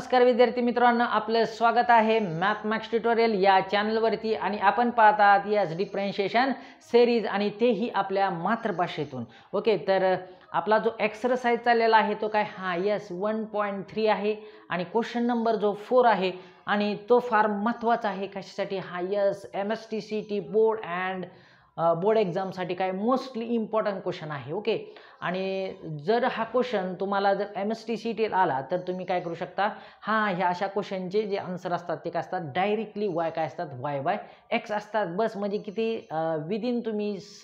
नमस्कार विद्यार्थी मित्रांनो आपलं स्वागत आहे मॅथमॅक्स ट्युटोरियल या चॅनलवरती आणि आपण पाहत आहात याच डिफरन्शिएशन सेरीज आणि तेही आपल्या मातृभाषेतून ओके तर आपला जो एक्सरसाइज चाललेला आहे तो काय हा यस वन पॉईंट थ्री आहे आणि क्वेश्चन नंबर जो फोर आहे आणि तो फार महत्त्वाचा आहे कशासाठी हा yes M S T C T board and board एक्झामसाठी काय मोस्टली इम्पॉर्टंट क्वेश्चन आहे ओके आणि जर हा क्वेश्चन तुम्हाला जर M S T C T आला तर तुम्ही काय करू शकता हां ह्या अशा क्वेश्चनचे जे आन्सर असतात ते काय असतात डायरेक्टली वाय काय असतात वाय वाय एक्स असतात बस म्हणजे किती विदिन तुम्ही स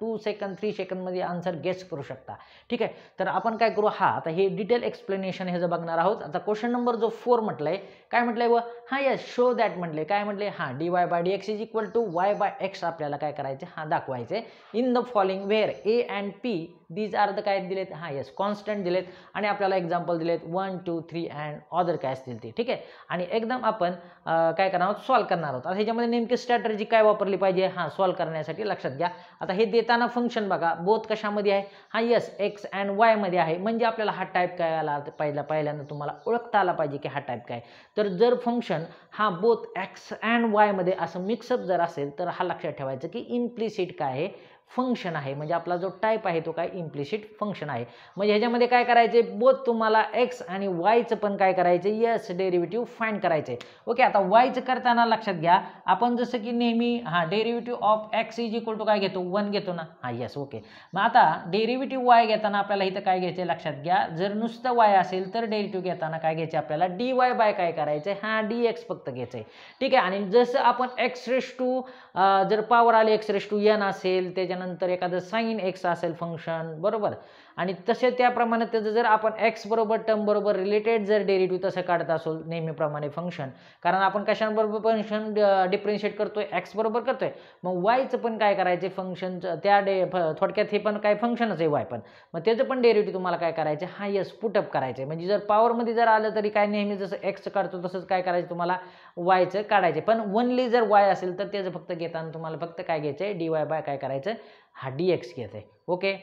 टू सेकंद थ्री सेकंदमध्ये आन्सर गेस करू शकता ठीक आहे तर आपण काय करू हा आता हे डिटेल एक्सप्लेनेशन हे जर बघणार आहोत आता क्वेश्चन नंबर जो फोर म्हटलं आहे काय म्हटलं आहे व हां यस शो दॅट म्हटले काय म्हटले हां D Y by D x is equal to y by x आपल्याला काय करायचे हां दाखवायचे in the following where A and P these are the काय दिलेत हां येस कॉन्स्टंट दिलेत आणि आपल्याला एक्झाम्पल दिलेत one two three and other काय असतील ते ठीक आहे आणि एकदम आपण काय करणार आहोत सॉल्व करणार आहोत आता ह्याच्यामध्ये नेमकी स्ट्रॅटर्जी काय वापरली पाहिजे हां सॉल्व करण्यासाठी लक्षात घ्या आता हे देताना फंक्शन बघा बोथ कशामध्ये आहे हां येस एक्स अँड वायमध्ये आहे म्हणजे आपल्याला हा टाईप काय आला पाहिला पहिल्यांदा तुम्हाला ओळखता आला पाहिजे की हा टाईप काय तर जर फंक्शन हा बोथ एक्स अँड वायमध्ये असं मिक्सअप जर असेल तर हा लक्षात ठेवायचं की इम्प्लिसिट काय आहे फंक्शन आहे म्हणजे आपला जो टाईप आहे तो काय इम्प्लिसिट फंक्शन आहे म्हणजे ह्याच्यामध्ये काय करायचे बोथ तुम्हाला एक्स आणि वायचं पण काय करायचे यस डेरिव्हेटिव्ह फाइंड करायचे ओके आता वायचं करताना लक्षात घ्या आपण जसं की नेहमी हां derivative of x is equal to काय घेतो वन घेतो ना हा येस ओके मग आता डेरिव्हेटिव्ह वाय घेताना आपल्याला इथं काय घ्यायचे लक्षात घ्या जर नुसतं वाय असेल तर डेरिव्हेटिव्ह घेताना काय घ्यायचे आपल्याला डी वाय बाय काय करायचं हां डी एक्स फक्त घ्यायचं आहे ठीक आहे आणि जसं आपण एक्स रेश टू जर पावर आले एक्स रेश टू एन असेल त्याच्या नंतर एखादं साईन एक्स असेल फंक्शन बरोबर आणि तसे त्याप्रमाणे त्याचं जर आपण एक्स बरोबर टर्म बरोबर रिलेटेड जर डेरिटिव्ह तसं काढत असो नेहमीप्रमाणे फंक्शन कारण आपण कशाबरोबर फंक्शन डिफरेन्शिएट करतोय एक्स बरोबर करतोय मग वायचं पण काय करायचे फंक्शन त्या डे थोडक्यात हे पण काय फंक्शनच आहे वाय पण मग त्याचं पण डेरिटिव्ह तुम्हाला काय करायचं हा यस पुटअप करायचे म्हणजे जर पॉवरमध्ये जर आलं तरी काय नेहमी जसं एक्सचं काढतो तसंच काय करायचं तुम्हाला वायचं काढायचे पण वनली जर वाय असेल तर त्याचं फक्त घेताना तुम्हाला फक्त काय घ्यायचं आहे डी वाय बाय काय करायचं हा डी एक्स आहे ओके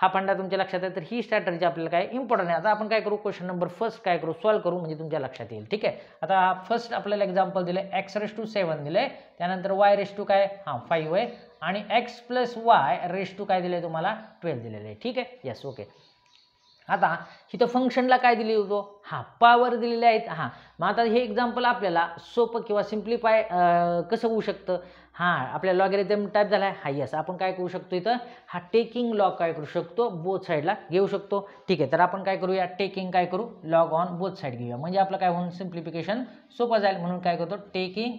हा फंडा तुमच्या लक्षात आहे तर ही स्ट्रॅटर्जी आपल्याला काय इम्पॉर्टंट आहे आता आपण काय करू क्वेश्चन नंबर फर्स्ट काय करू सॉल्व्ह करू म्हणजे तुमच्या लक्षात येईल ठीक आहे आता हा फर्स्ट आपल्याला एक्झाम्पल दिलं आहे एक्स रेस टू सेवन दिलं आहे त्यानंतर वाय रेस टू काय हां फाईव्ह आहे आणि x plus y raise to काय दिलं आहे तुम्हाला ट्वेल्व दिलेलं आहे ठीक आहे येस ओके आता इथं फंक्शनला काय दिली होतो हां पावर दिलेले आहेत हां मग आता हे एक्झाम्पल आपल्याला सोपं किंवा सिम्प्लिफाय कसं होऊ शकतं हां आपल्या लॉगॅरिथम टाईप झाला आहे हा यस आपण काय करू शकतो इथं हा टेकिंग लॉग काय करू शकतो बोथ साईडला घेऊ शकतो ठीक आहे तर आपण काय करूया टेकिंग काय करू लॉग ऑन बोथ साईड घेऊया म्हणजे आपलं काय होऊन सिम्प्लिफिकेशन सोपं जाईल म्हणून काय करतो taking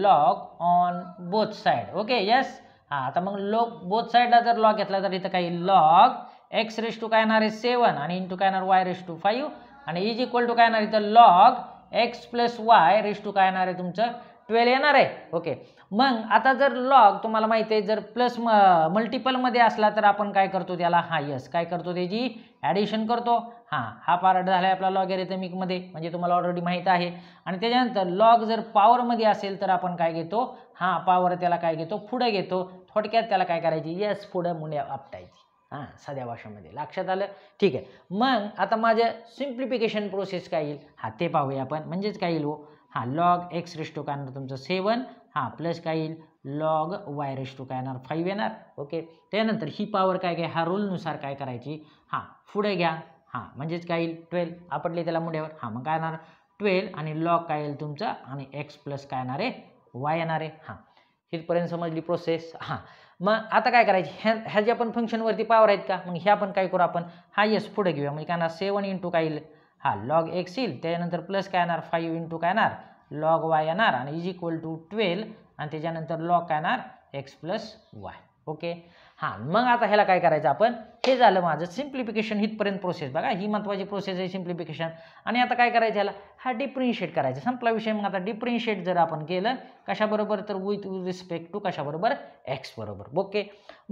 log on both side okay yes हा आता मग लॉग बोथ साईडला जर लॉग घेतला तर इथं काही लॉग एक्स रेस टू काय येणार आहे सेवन आणि इंटू काय येणार वाय रेस टू फाईव्ह आणि इज इक्वल टू काय येणार इथं log x plus y raise to काय येणार आहे तुमचं ट्वेल्व येणार आहे ओके मग आता जर लॉग तुम्हाला माहिती आहे जर प्लस म मल्टिपलमध्ये असला तर आपण काय करतो त्याला हां यस काय करतो त्याची ॲडिशन करतो हां हा पार्ट झाला आहे आपला लॉग एरेथमिकमध्ये म्हणजे तुम्हाला ऑलरेडी माहीत आहे आणि त्याच्यानंतर लॉग जर पॉवरमध्ये असेल तर आपण काय घेतो हां पॉवर त्याला काय घेतो पुढं घेतो थोडक्यात त्याला काय करायची यस पुढं मुंड्या आपटायची हां साध्या भाषेमध्ये लक्षात आलं ठीक आहे मग आता माझ्या सिम्प्लिफिकेशन प्रोसेस काय येईल हा ते पाहूया आपण म्हणजेच काय येईल हो हां लॉग एक्स रेस्टो काय येणार तुमचं सेवन हां प्लस काय येईल लॉग वाय टू काय येणार फाईव्ह येणार ओके त्यानंतर ही पॉवर काय काय हा रूलनुसार काय करायची हां पुढे घ्या हां म्हणजेच काय येईल ट्वेल्व आपटले त्याला मुंड्यावर हां मग काय येणार ट्वेल्व आणि लॉग काय येईल तुमचं आणि एक्स प्लस काय येणार आहे वाय येणार आहे हां इथपर्यंत समजली प्रोसेस हां मग आता काय करायचे ह्या ह्याच्या पण फंक्शनवरती पावर आहेत का मग ह्या पण काय करू आपण हा यस पुढे घेऊया म्हणजे काय ना सेवन इंटू काय येईल हा लॉग एक्स येईल त्याच्यानंतर प्लस काय येणार फाईव्ह इंटू काय येणार लॉग वाय येणार आणि इज इक्वल टू ट्वेल्व आणि त्याच्यानंतर लॉग काय येणार एक्स प्लस वाय ओके हां मग आता ह्याला काय करायचं आपण हे झालं माझं सिम्प्लिफिकेशन हिथपर्यंत प्रोसेस बघा ही महत्त्वाची प्रोसेस आहे सिम्प्लिफिकेशन आणि आता काय करायचं ह्याला हा डिप्रिन्शिएट करायचा संपला विषय मग आता डिप्रिन्शिएट जर आपण केलं कशाबरोबर तर विथ रिस्पेक्ट टू कशाबरोबर एक्स बरोबर ओके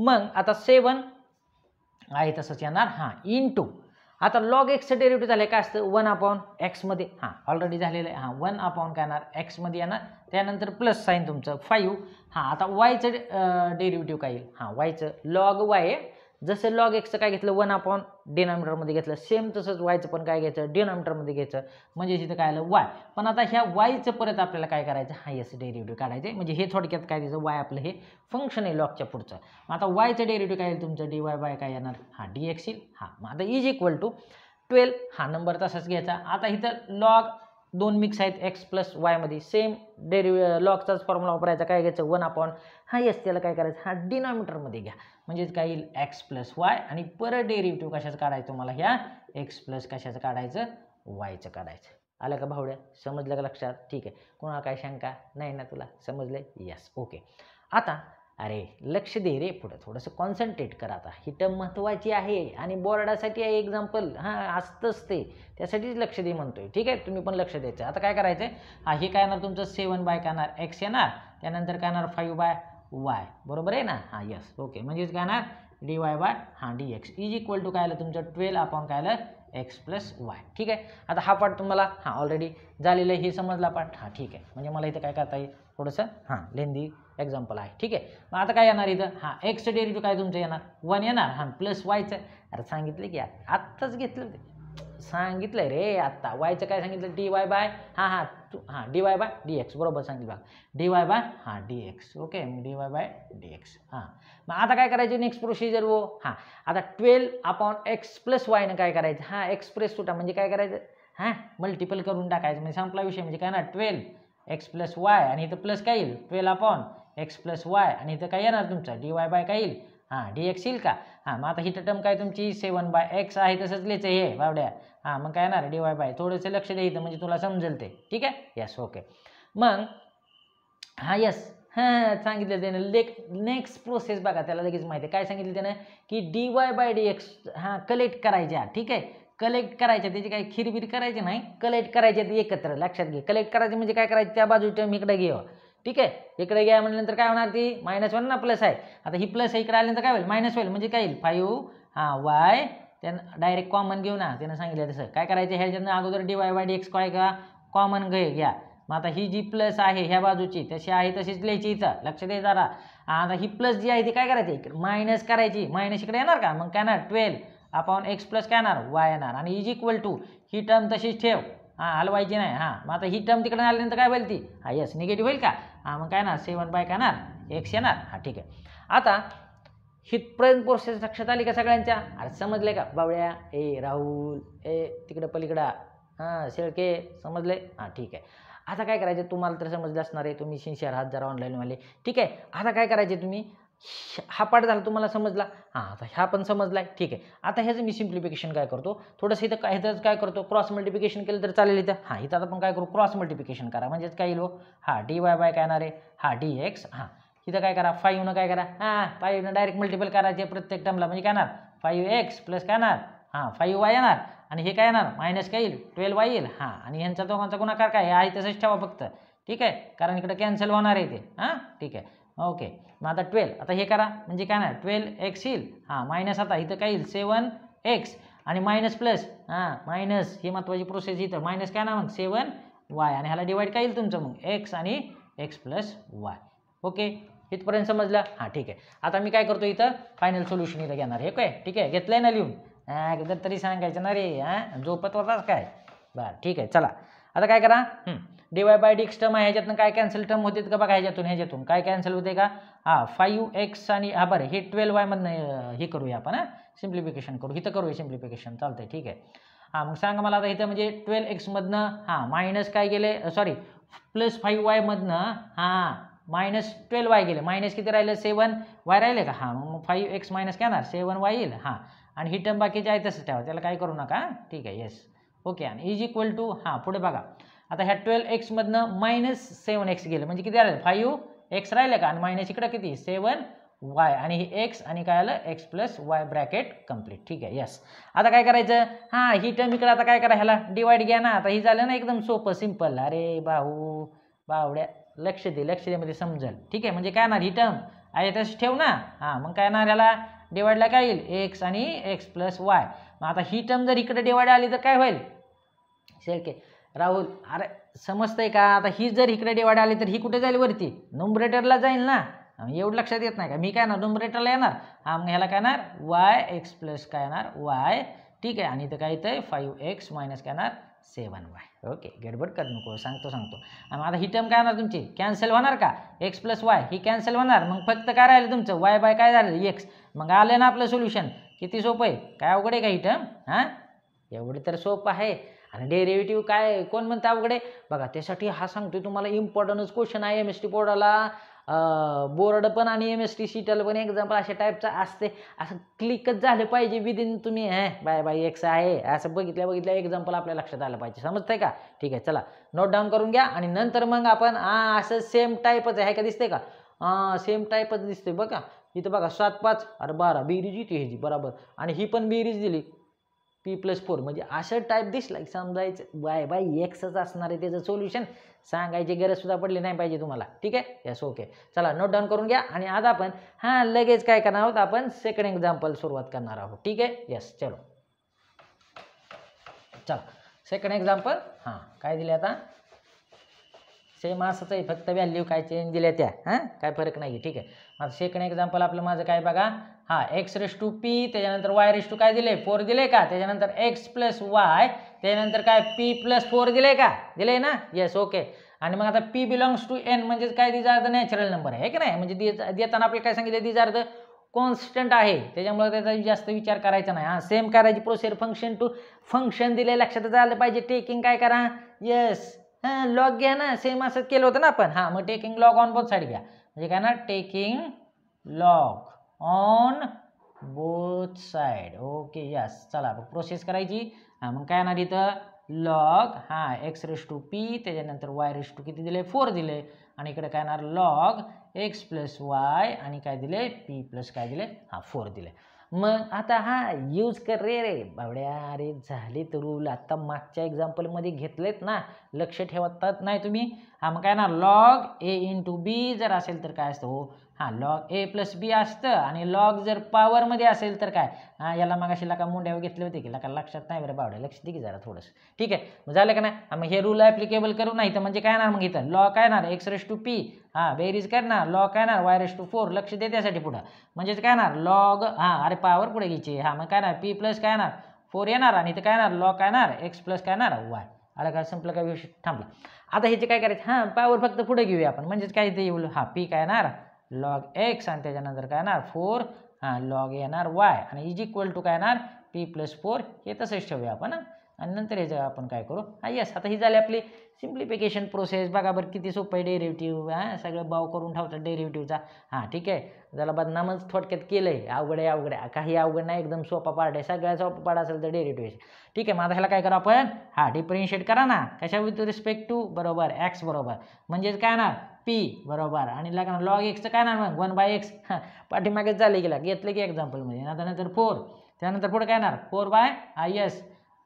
मग आता सेवन आहे तसंच येणार हां इन टू आता लॉग एक्सचं डेरिव्हेटिव्ह झालं काय असतं वन अपॉन एक्समध्ये हां ऑलरेडी झालेलं आहे हां वन अपॉन काय येणार एक्समध्ये येणार त्यानंतर प्लस साईन तुमचं फाईव्ह हां आता वायचं डेरिव्हेटिव्ह काय येईल हां वायचं लॉग वाय जसं लॉग एक्सचं काय घेतलं वन अपॉन डिनॉमिटरमध्ये घेतलं सेम तसंच वायचं पण काय घ्यायचं डिनॉमिटरमध्ये घ्यायचं म्हणजे जिथं काय आलं वाय पण आता ह्या वायचं परत आपल्याला काय करायचं हायस्ट डेरिव्हेटिव्ह काढायचे म्हणजे हे थोडक्यात काय द्यायचं वाय आपलं हे फंक्शन आहे लॉगच्या पुढचं मग आता वायचं डेरिव्हेटिव्ह काय येईल तुमचं डी वाय वाय काय येणार हा डी एक्स हा हा मग आता इज इक्वल टू ट्वेल्व हा नंबर तसाच घ्यायचा आता इथं लॉग दोन मिक्स आहेत एक्स प्लस वायमध्ये सेम डेरि लॉकचाच फॉर्म्युला वापरायचा काय घ्यायचं वन अपॉन हा एस त्याला काय करायचं हा डिनॉमिटरमध्ये घ्या म्हणजेच काय येईल एक्स प्लस वाय आणि पर डेरिव्हेटिव्ह कशाचं काढायचं तुम्हाला ह्या एक्स प्लस कशाचं काढायचं वायचं काढायचं आलं का भावड्या समजलं का लक्षात ठीक आहे कोणाला काय शंका नाही ना तुला समजलं यस ओके आता अरे लक्ष दे रे पुढं थोडंसं कॉन्सन्ट्रेट करा आता ही टर्म महत्त्वाची आहे आणि बोर्डासाठी आहे एक्झाम्पल हां असतंच ते त्यासाठीच लक्ष दे म्हणतोय ठीक आहे तुम्ही पण लक्ष द्यायचं आता काय करायचं आहे हा हे काय येणार तुमचं सेवन बाय काय येणार एक्स येणार त्यानंतर काय येणार फाईव्ह बाय वाय बरोबर आहे ना हां यस ओके म्हणजेच काय येणार डी वाय बाय हां d x is equal to काय आलं तुमचं ट्वेल्व अपॉन काय आलं एक्स प्लस वाय ठीक आहे आता हा पार्ट तुम्हाला हां ऑलरेडी झालेलं हे समजला पार्ट हां ठीक आहे म्हणजे मला इथं काय करता येईल थोडंसं हां लेंदी एक्झाम्पल आहे ठीक आहे मग आता काय येणार इथं हां एक्सचं डेरिव्ह काय तुमचं येणार वन येणार हां प्लस वायचं अरे सांगितलं की आत्ताच घेतलं ते सांगितलं रे आत्ता वायचं काय सांगितलं डी वाय बाय हां हां तू हां D Y by D x बरोबर सांगितलं बघा डी वाय बाय हां d x okay d Y by D x हां मग आता काय करायचं नेक्स्ट प्रोसिजर हो हां आता ट्वेल्व अपॉन एक्स प्लस वायनं काय करायचं हां एक्सप्रेस सुटा म्हणजे काय करायचं हां मल्टिपल करून टाकायचं म्हणजे संपला विषय म्हणजे काय ना ट्वेल्व एक्स प्लस वाय आणि इथं प्लस काय येईल twelve upon x plus y आणि इथं काय येणार तुमचं डी वाय बाय काय येईल हां डी एक्स येईल का हां मग आता ही टर्म काय तुमची सेवन बाय एक्स आहे तसंच लिहायचं हे बावड्या हां मग काय येणार डी वाय बाय थोडंसं लक्ष इथं म्हणजे तुला समजेल ते ठीक आहे यस ओके मग हां यस हां सांगितलं त्यानं लेक नेक्स्ट प्रोसेस बघा त्याला लगेच माहिती आहे काय सांगितलं त्यानं की d Y by D x हां कलेक्ट करायच्या ठीक आहे कलेक्ट करायच्या त्याची काही खिरबीर करायची नाही कलेक्ट करायच्या एकत्र लक्षात घे कलेक्ट करायचे म्हणजे काय करायचं त्या बाजूच्या इकडे घेऊ हो. ठीक आहे इकडे घ्या म्हणल्यानंतर काय होणार ती मायनस वन ना प्लस आहे आता ही प्लस आहे इकडे आल्यानंतर काय होईल मायनस होईल म्हणजे काय येईल फाईव्ह हां वाय त्यानं डायरेक्ट कॉमन घेऊ ना त्यानं सांगितलं तसं काय करायचं ह्याच्यानं अगोदर d y y d x काय का कॉमन घे घ्या मग आता ही जी प्लस आहे ह्या बाजूची तशी आहे तशीच लिहायची इथं लक्ष दे जरा आता ही प्लस जी आहे ती काय करायची इकडे मायनस करायची मायनस इकडे येणार का मग काय ना ट्वेल्व आपण एक्स प्लस काय येणार वाय येणार आणि इज इक्वल टू ही टर्म तशीच ठेव हां हलवायची नाही हां मग आता ही टर्म तिकडे आल्यानंतर काय होईल ती हा येस निगेटिव्ह होईल का हां मग काय ना सेवन बाय काय ना एक्स येणार हां ठीक आहे आता हितपर्यंत प्रोसेस लक्षात आली का सगळ्यांच्या अरे समजले का बावळ्या ए राहुल ए तिकडं पलीकडा हां शेळके समजले हां ठीक आहे आता काय करायचे तुम्हाला तर समजलं असणार आहे तुम्ही सिन्शियर हात जरा ऑनलाईनवाले ठीक आहे आता काय करायचे तुम्ही हा पाठ झाला तुम्हाला समजला हां आता हा पण समजला आहे ठीक आहे आता ह्याचं मी सिम्प्लिफिकेशन काय करतो थोडंसं इथं काय ह्याचं काय करतो क्रॉस मल्टिफिकेशन केलं तर चालेल इथं हां इथं आता आपण काय करू क्रॉस मल्टिफिकेशन करा म्हणजेच काय येईल हां डी वाय बाय काय येणार आहे हां डी एक्स हां इथं काय करा फाईव्हनं काय करा हां फाईव्हनं डायरेक्ट मल्टिपल करायचे प्रत्येक टर्मला म्हणजे काय येणार फाईव्ह एक्स प्लस काय येणार हां फाईव्ह वाय येणार आणि हे काय येणार मायनस काय येईल ट्वेल्व वाय येईल हां आणि ह्यांचा दोघांचा गुणाकार काय आहे तसंच ठेवा फक्त ठीक आहे कारण इकडं कॅन्सल होणार आहे ते हां ठीक आहे ओके मग आता ट्वेल्व आता हे करा म्हणजे काय ना ट्वेल्व एक्स येईल हां मायनस आता इथं काय येईल सेवन एक्स आणि मायनस प्लस हां मायनस ही महत्त्वाची प्रोसेस इथं मायनस काय ना मग सेवन वाय आणि ह्याला डिवाईड काय येईल तुमचं मग एक्स आणि एक्स प्लस वाय ओके इथपर्यंत समजलं हां ठीक आहे आता मी काय करतो इथं फायनल सोल्युशन इथं घेणार हे काय ठीक आहे घेतलं आहे ना लिहून एकदा तरी सांगायचं ना रे हां झोपत होताच काय बरं ठीक आहे चला आता काय करा d y by D x term आहे ह्याच्यातनं काय कॅन्सल टर्म होते का बघा ह्याच्यातून ह्याच्यातून काय कॅन्सल होते का हा फाईव्ह एक्स आणि हा बरं हे ट्वेल्व वायमधनं हे करूया आपण हां सिम्प्लिफिकेशन करू इथं करूया सिम्प्लिफिकेशन चालतंय ठीक आहे हां मग सांगा मला आता इथं म्हणजे ट्वेल्व एक्समधनं हां मायनस काय गेले सॉरी प्लस फाईव्ह वायमधनं हां मायनस ट्वेल्व वाय गेले मायनस किती राहिलं सेवन वाय राहिले का हां मग फाईव्ह एक्स मायनस काय सेवन वाय येईल हां आणि ही टर्म बाकीची आहे तसंच ठेवा त्याला काय करू नका ठीक आहे येस ओके आणि इज इक्वल टू हां पुढे बघा आता ह्या ट्वेल्व एक्समधनं मायनस सेवन एक्स गेलं म्हणजे किती आलं फाईव्ह एक्स राहिलं का आणि मायनस इकडं किती सेवन वाय आणि हे एक्स आणि काय आलं x plus y bracket complete ठीक आहे यस आता काय करायचं हां ही टर्म इकडं आता काय करा ह्याला डिवाईड घ्या ना आता ही झालं ना एकदम सोपं सिम्पल अरे भाऊ बावड्या लक्ष दे लक्ष मध्ये म्हणजे समजेल ठीक आहे म्हणजे काय ना ही टर्म आहे तशी ठेव ना हां मग काय ना ह्याला डिवाईडला काय येईल एक्स आणि एक्स प्लस वाय मग आता ही टर्म जर इकडे डिवाईड आली तर काय होईल सेल के राहुल अरे समजतंय का आता ही जर इकडे डिवाइड आली तर ही कुठे जाईल वरती नुमरेटरला जाईल ना एवढं लक्षात येत नाही का मी काय ना नुमरेटरला येणार हा मग ह्याला काय येणार वाय एक्स प्लस काय येणार वाय ठीक आहे आणि इथं काय येतं फाईव्ह एक्स मायनस काय येणार सेवन वाय ओके गडबड करू नको सांगतो सांगतो आणि आता ही टर्म काय होणार तुमची कॅन्सल होणार का एक्स प्लस वाय ही कॅन्सल होणार मग फक्त काय राहिलं तुमचं वाय बाय काय झालं एक्स मग आलं ना आपलं सोल्युशन किती सोपं आहे काय अवघड आहे का ही टर्म हां एवढं तर सोपं आहे आणि डेरिव्हेटिव्ह काय कोण म्हणतं अवघडे बघा त्यासाठी हा सांगतो तुम्हाला इम्पॉर्टन्टच क्वेश्चन आहे एम एस टी बोर्डाला बोर्ड पण आणि एम एस टी सीटाला पण एक्झाम्पल अशा टाईपचा असते असं क्लिकच झालं पाहिजे विदिन तुम्ही हे बाय बाय एक्स आहे असं बघितल्या बघितल्या एक्झाम्पल आपल्या लक्षात आलं पाहिजे समजतंय का ठीक आहे चला नोट डाऊन करून घ्या आणि नंतर मग आपण असं सेम टाईपच आहे का दिसतंय का सेम टाईपच दिसते बघा इथं बघा सात पाच अरे बारा बिरीज इथे ह्याची बराबर आणि ही पण बिरीज दिली पी प्लस फोर म्हणजे असं टाईप दिसला की समजायचं बाय बाय एक्सच असणार आहे त्याचं सोल्युशन सांगायची गरजसुद्धा पडली नाही पाहिजे तुम्हाला ठीक आहे यस ओके चला नोट डाऊन करून घ्या आणि आज आपण हा लगेच काय करणार आहोत आपण सेकंड एक्झाम्पल सुरुवात करणार आहोत ठीक आहे यस चलो चला सेकंड एक्झाम्पल हां काय दिले आता सेम असंच आहे फक्त व्हॅल्यू काय चेंज दिल्या त्या हां काय फरक नाही ठीक आहे आता सेकंड एक्झाम्पल आपलं माझं काय बघा हा एक्स रेस टू पी त्याच्यानंतर वाय रेस टू काय दिले फोर दिले का त्याच्यानंतर एक्स प्लस वाय त्याच्यानंतर काय पी प्लस फोर दिले का दिले ना येस ओके आणि मग आता पी बिलॉंग्स टू एन म्हणजेच काय दिज अर्ध नॅचरल नंबर आहे की नाही म्हणजे देताना आपल्याला काय सांगितलं दिज अर्थ कॉन्स्टंट आहे त्याच्यामुळे त्याचा जास्त विचार करायचा नाही हां सेम करायची प्रोसेस फंक्शन टू फंक्शन दिले लक्षात आलं पाहिजे टेकिंग काय करा येस हां लॉग घ्या ना सेम असं केलं होतं ना आपण हां मग taking log on both side घ्या म्हणजे काय ना taking log on both side okay yes चला बघ प्रोसेस करायची हा मग काय येणार इथं लॉग हा एक्स रेस टू पी त्याच्यानंतर वाय रेस टू किती दिले फोर दिले आणि इकडे काय येणार लॉग एक्स प्लस वाय आणि काय दिले पी प्लस काय दिले हां फोर दिले मग आता हा यूज कर रे रे बाबड्या अरे झाली तर रूल आत्ता मागच्या एक्झाम्पलमध्ये घेतलेत ना लक्ष ठेवतात नाही तुम्ही हा मग काय ना log A into B जर असेल तर काय असतं हो हां लॉग ए प्लस बी असतं आणि लॉग जर पॉवरमध्ये असेल तर काय हां याला मग अशी लका मुंड्यावर घेतले होते की लका लक्षात नाही बरं बावड्या लक्ष दे की जरा थोडंसं ठीक आहे झालं का नाही मग हे रूल ॲप्लिकेबल करू नाही तर म्हणजे काय येणार मग इथं लॉ काय येणार एक्स रेस टू पी हां बेरीज करणार लॉ काय येणार वाय रेस टू फोर लक्ष दे त्यासाठी पुढं म्हणजेच काय येणार लॉग हां अरे पॉवर पुढे घ्यायची हां मग काय ना पी प्लस काय येणार फोर येणार आणि इथं काय येणार लॉ काय येणार एक्स प्लस काय येणार वाय अरे का संपलं का विषय थांबला आता ह्याचे काय करायचं हां पॉवर फक्त पुढे घेऊया आपण म्हणजेच काय ते येऊ हां पी काय येणार लॉग एक्स आणि त्याच्यानंतर काय येणार फोर हां लॉग येणार वाय आणि इज इक्वल टू काय येणार पी प्लस फोर हे तसंच ठेवूया आपण आणि नंतर याचं आपण काय करू हां येस आता ही झाली आपली सिम्प्लिफिकेशन प्रोसेस बघा बरं किती सोपं आहे डेरिव्हेटिव्ह हां सगळं भाव करून ठेवतात डेरिव्हेटिव्हचा हां ठीक आहे जरा बदनामच थोडक्यात केलं आहे अवघड आहे अवघड आहे काही अवघड नाही एकदम सोपा पार्ट आहे सगळ्या सोपा पार्ट असेल तर डेरिव्हेटिव्ह ठीक आहे मग आता ह्याला काय करू आपण हां डिफरेन्शिएट करा ना कशा विथ रिस्पेक्ट टू बरोबर ॲक्स बरोबर म्हणजेच काय ना पी बरोबर आणि लागणार लॉग एक्सचं काय ना मग वन बाय एक्स पाठीमागेच झाले गेला घेतलं की एक्झाम्पलमध्ये आता नंतर फोर त्यानंतर पुढे काय येणार फोर बाय हाय यस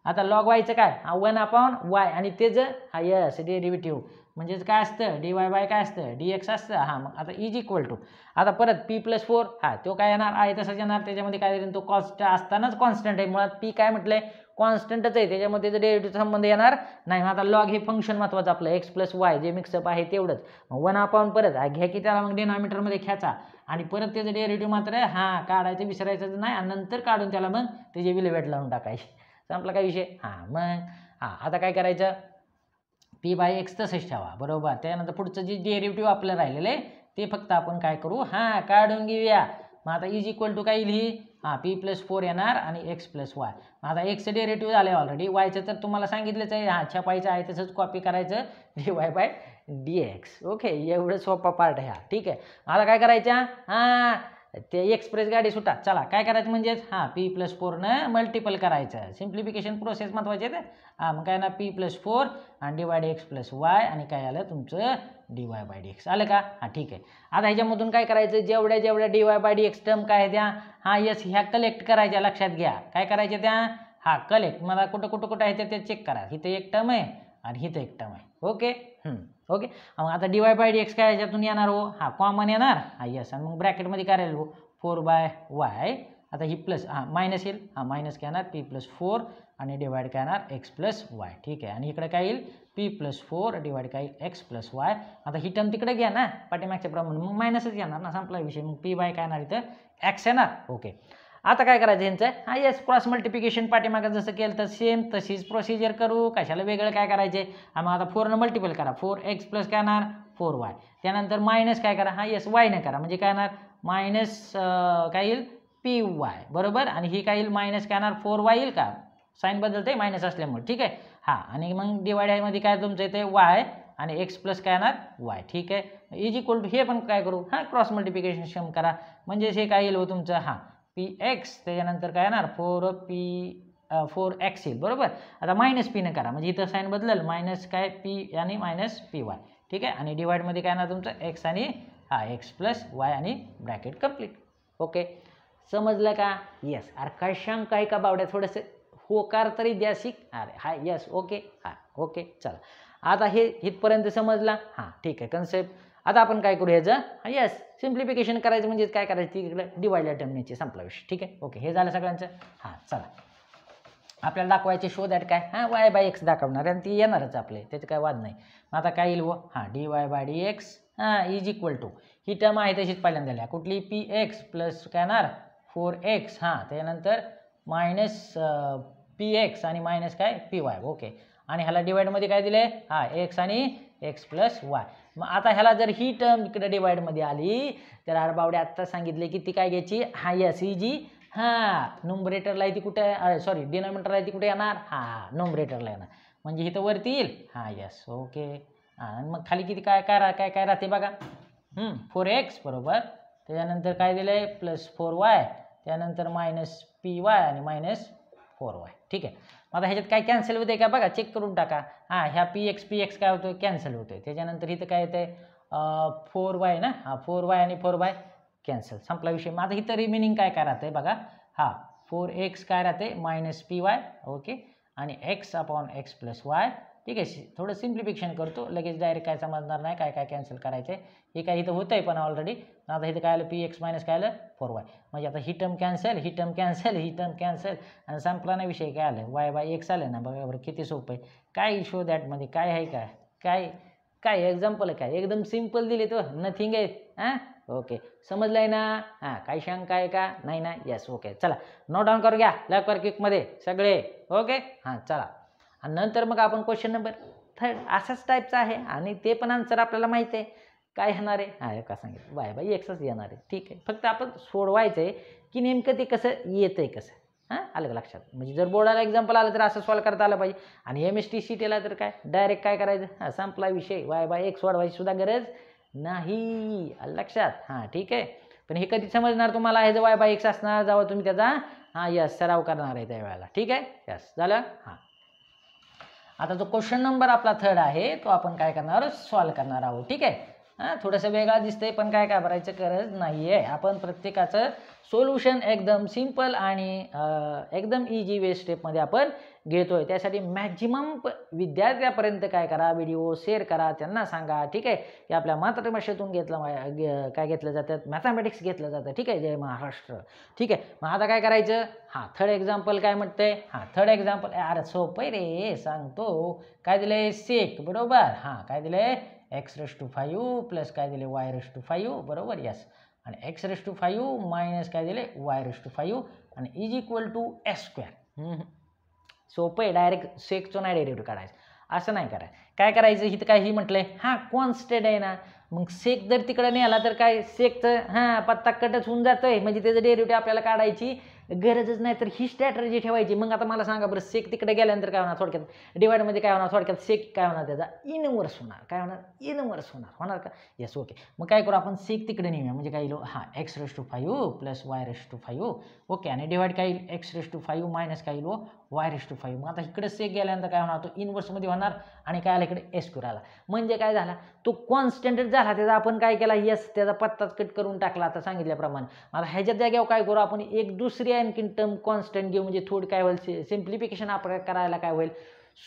आता लॉग वायचं काय हा वन अपॉन वाय आणि तेच हाय यस डेरिव्हेटिव्ह म्हणजेच काय असतं डी वाय बाय काय असतं डी एक्स असतं हां मग आता इज इक्वल टू आता परत पी प्लस फोर हा तो काय येणार आहे तसंच येणार त्याच्यामध्ये काय तो कॉन्स्ट असतानाच कॉन्स्टंट आहे मुळात पी काय म्हटलं आहे कॉन्स्टंटच आहे त्याच्यामध्ये त्याचा डेरिव्हेटिव्ह संबंध येणार नाही मग आता लॉग हे फंक्शन महत्त्वाचं आपलं एक्स प्लस वाय जे मिक्सअप आहे तेवढंच मग वन अपॉन परत घ्या की त्याला मग डेनॉमीटरमध्ये खेचा आणि परत त्याचं डेरिव्हेटिव्ह मात्र हां काढायचं विसरायचं नाही आणि नंतर काढून त्याला मग त्याची विलेवेट लावून टाकायचे संपला काय विषय हां मग हां आता काय करायचं पी बाय एक्स तसंच ठेवा बरोबर त्यानंतर पुढचं जे डेरिव्हेटिव्ह आपलं राहिलेलं आहे ते फक्त आपण काय करू हां काढून घेऊया मग आता इज इक्वल टू काय लिही हां पी प्लस फोर येणार आणि एक्स प्लस वाय आता एक्स डेरेटिव्ह झाले ऑलरेडी वायचं तर तुम्हाला सांगितलंच आहे हा छपायचं आहे तसंच कॉपी करायचं d Y by D x okay एवढं सोपा पार्ट आहे हा ठीक आहे आता काय करायच्या हां ते एक्सप्रेस गाडी सुटा चला काय करायचं म्हणजेच हां पी प्लस फोरनं मल्टिपल करायचं सिम्प्लिफिकेशन प्रोसेस महत्त्वाचे ते हां मग काय ना पी प्लस फोर आणि डिवाइड एक्स प्लस वाय आणि काय आलं तुमचं d Y by D x आलं का हां ठीक आहे आता ह्याच्यामधून काय करायचं जेवढ्या जेवढ्या d Y by D x term काय द्या हां यस ह्या कलेक्ट करायच्या लक्षात घ्या काय करायच्या त्या हां कलेक्ट मला कुठं कुठं कुठं आहे ते चेक करा इथं एक टर्म आहे आणि इथं एक टर्म आहे ओके ओके मग आता d Y by D x काय ह्याच्यातून येणार हो हां कॉमन येणार हां यस आणि मग ब्रॅकेटमध्ये काय राहील हो फोर बाय वाय आता ही प्लस हां मायनस येईल हां मायनस काय येणार पी प्लस फोर आणि डिवाईड काय येणार एक्स प्लस वाय ठीक आहे आणि इकडे काय येईल पी प्लस फोर डिवाइड काय एक्स प्लस वाय आता ही टर्म तिकडे घ्या ना पाठीमागच्या प्रमाणे मग मायनसच येणार ना संपला विषय मग पी वाय काय येणार इथं एक्स येणार ओके आता काय करायचं यांचं हा येस क्रॉस मल्टिफिकेशन पाठीमागं जसं केलं तर सेम तशीच प्रोसिजर करू कशाला वेगळं काय करायचे मग आता फोरनं मल्टिपल करा फोर एक्स प्लस काय येणार फोर वाय त्यानंतर मायनस काय करा हा येस वायनं करा म्हणजे काय येणार मायनस काय येईल पी वाय बरोबर आणि ही काय येईल मायनस काय येणार फोर वाय येईल का साईन बदलते मायनस असल्यामुळे ठीक आहे हां आणि मग डिवायडमध्ये काय तुमचं इथे वाय आणि एक्स प्लस काय येणार वाय ठीक आहे इज इक्वल टू हे पण काय करू हां क्रॉस मल्टिप्लिकेशन शम करा म्हणजे हे काय येईल हो तुमचं हां पी एक्स त्याच्यानंतर काय येणार फोर पी फोर एक्स येईल बरोबर आता मायनस पीनं करा म्हणजे इथं साईन बदलेल मायनस काय पी आणि मायनस पी वाय ठीक आहे आणि डिवाईडमध्ये काय येणार तुमचं एक्स आणि हा एक्स प्लस वाय आणि ब्रॅकेट कम्प्लीट ओके समजलं का येस अरे काय शंका आहे का बावड्या थोडंसं होकार तरी द्या अरे हाय यस ओके हां ओके चला आता हे इथपर्यंत समजला हां ठीक आहे कन्सेप्ट आता आपण काय करू ह्याचं यस सिम्प्लिफिकेशन करायचं म्हणजे काय करायचं तिकडे डिवायला टर्मनेची संपला विषय ठीक आहे ओके हे झालं सगळ्यांचं हां चला आपल्याला दाखवायचे शो दॅट काय हां वाय बाय एक्स दाखवणार आणि ती येणारच आपले त्याचं काय वाद नाही मग आता काय येईल व हां D Y by D x हां इज इक्वल टू ही टर्म आहे तशीच पहिल्यांदा झाल्या कुठली पी एक्स प्लस काय येणार फोर एक्स हां त्यानंतर मायनस पी एक्स आणि मायनस काय पी वाय ओके आणि ह्याला डिवाईडमध्ये काय दिलं आहे हा एक्स आणि एक्स प्लस वाय मग आता ह्याला जर ही टर्म इकडे डिवाईडमध्ये आली तर बावडे आत्ता सांगितले की ती काय घ्यायची यस ही जी हां नोंबरेटरला ती कुठे सॉरी डिनॉमिनेटरला ती कुठे येणार हां नोंबरेटरला येणार म्हणजे इथं वरती येईल हां यस ओके आणि मग खाली किती काय काय काय काय राहते बघा फोर एक्स बरोबर त्याच्यानंतर काय दिलं आहे प्लस फोर वाय त्यानंतर मायनस पी वाय आणि मायनस फोर वाय ठीक आहे मग आता ह्याच्यात काय कॅन्सल होते का बघा चेक करून टाका हां ह्या पी एक्स पी एक्स काय होतो कॅन्सल होतो त्याच्यानंतर इथं काय येतं आहे फोर वाय ना हां फोर वाय आणि फोर वाय कॅन्सल संपला विषय मग आता इथं रिमेनिंग काय काय राहतं बघा हां फोर एक्स काय राहते मायनस पी वाय ओके आणि x upon x plus y ठीक आहे थोडं सिम्प्लिफिकेशन करतो लगेच डायरेक्ट काय समजणार नाही काय काय कॅन्सल करायचं आहे हे काय इथं होतं आहे पण ऑलरेडी आता इथं काय आलं पी एक्स मायनस काय आलं फोर वाय म्हणजे आता ही टर्म कॅन्सल ही टर्म कॅन्सल ही टर्म कॅन्सल आणि विषय काय आलं वाय बाय एक्स आलं ना बघा बरं किती सोपं आहे काय शो दॅटमध्ये काय आहे काय काय काय एक्झाम्पल आहे काय एकदम सिम्पल दिले तो नथिंग आहे हां ओके समजलं आहे ना हां काही शंका आहे का नाही ना येस ओके चला नोट डाऊन करू घ्या लॅकवर किकमध्ये सगळे ओके हां चला आणि नंतर मग आपण क्वेश्चन नंबर थर्ड असाच टाईपचा आहे आणि ते पण आन्सर आपल्याला माहीत आहे काय येणार आहे हा का सांगितलं बाय बाय एक्सच येणार आहे ठीक आहे फक्त आपण सोडवायचं आहे की नेमकं ते कसं येतं आहे कसं हां आलं का लक्षात म्हणजे जर बोर्डाला एक्झाम्पल आलं तर असं सॉल्व करता आलं पाहिजे आणि एम एस टी सी टीला तर काय डायरेक्ट काय करायचं हां संपला विषय वाय बाय एक्स वाढवायची सुद्धा गरज नाही आलं लक्षात हां ठीक आहे पण हे कधी समजणार तुम्हाला जर वाय बाय एक्स असणार जावं तुम्ही त्याचा हां यस सराव करणार आहे त्यावेळेला ठीक आहे यस झालं हां आता जो क्वेश्चन नंबर आपला थर्ड आहे तो आपण काय करणार आहोत सॉल्व करणार आहोत ठीक आहे हां थोडंसं वेगळा दिसतंय पण काय घाबरायचं गरज नाही आहे आपण प्रत्येकाचं सोल्युशन एकदम सिम्पल आणि एकदम इजी वे स्टेपमध्ये आपण घेतोय त्यासाठी मॅक्झिमम विद्यार्थ्यापर्यंत काय करा व्हिडिओ शेअर करा त्यांना सांगा ठीक आहे की आपल्या मातृभाषेतून घेतलं काय घेतलं जातात मॅथमॅटिक्स घेतलं जातं ठीक आहे जय महाराष्ट्र ठीक आहे मग आता काय करायचं हां थर्ड एक्झाम्पल काय म्हणतंय हां थर्ड एक्झाम्पल अरे सोपं रे सांगतो काय दिलं आहे बरोबर हां काय दिलंय x raise to five plus काय दिले वाय रेस टू फाईव्ह बरोबर यस आणि x raise to five minus काय दिले वाय रेस टू फाईव्ह आणि is equal to s square सोपं आहे डायरेक्ट सेकचं नाही डेरिव्हेटिव्ह काढायचं असं नाही करायचं काय करायचं इथं काय ही म्हटलं आहे हां कॉन्स्टेड आहे ना मग सेक जर तिकडे आला तर काय सेकचं हां पत्ता कटच होऊन जातं आहे म्हणजे त्याचं डेरिव्हेटिव्ह आपल्याला काढायची गरजच नाही तर ही स्ट्रॅटर्जी ठेवायची मग आता मला सांगा बरं सेक तिकडे गेल्यानंतर काय होणार थोडक्यात डिवाईडमध्ये काय होणार थोडक्यात सेक काय होणार त्याचा इनवर्स होणार काय होणार इनवर्स होणार होणार का येस ओके मग काय करू आपण सेक तिकडे नेऊया म्हणजे काय लो हां x raise to five plus y raise to five okay आणि डिवाईड काय येईल x raise to five minus काय लो वाय टू फाईव्ह मग आता इकडे सेक गेल्यानंतर काय होणार तो इनवर्समध्ये होणार आणि काय आला इकडे एस क्यू आला म्हणजे काय झाला तो कॉन्स्टंट झाला त्याचा आपण काय केला येस त्याचा पत्ताच कट करून टाकला आता सांगितल्याप्रमाणे मला ह्याच्या जाग्यावर काय करू आपण एक दुसरी आणखीन टर्म कॉन्स्टंट घेऊ म्हणजे थोडी काय होईल सिम्प्लिफिकेशन आपल्याला करायला काय होईल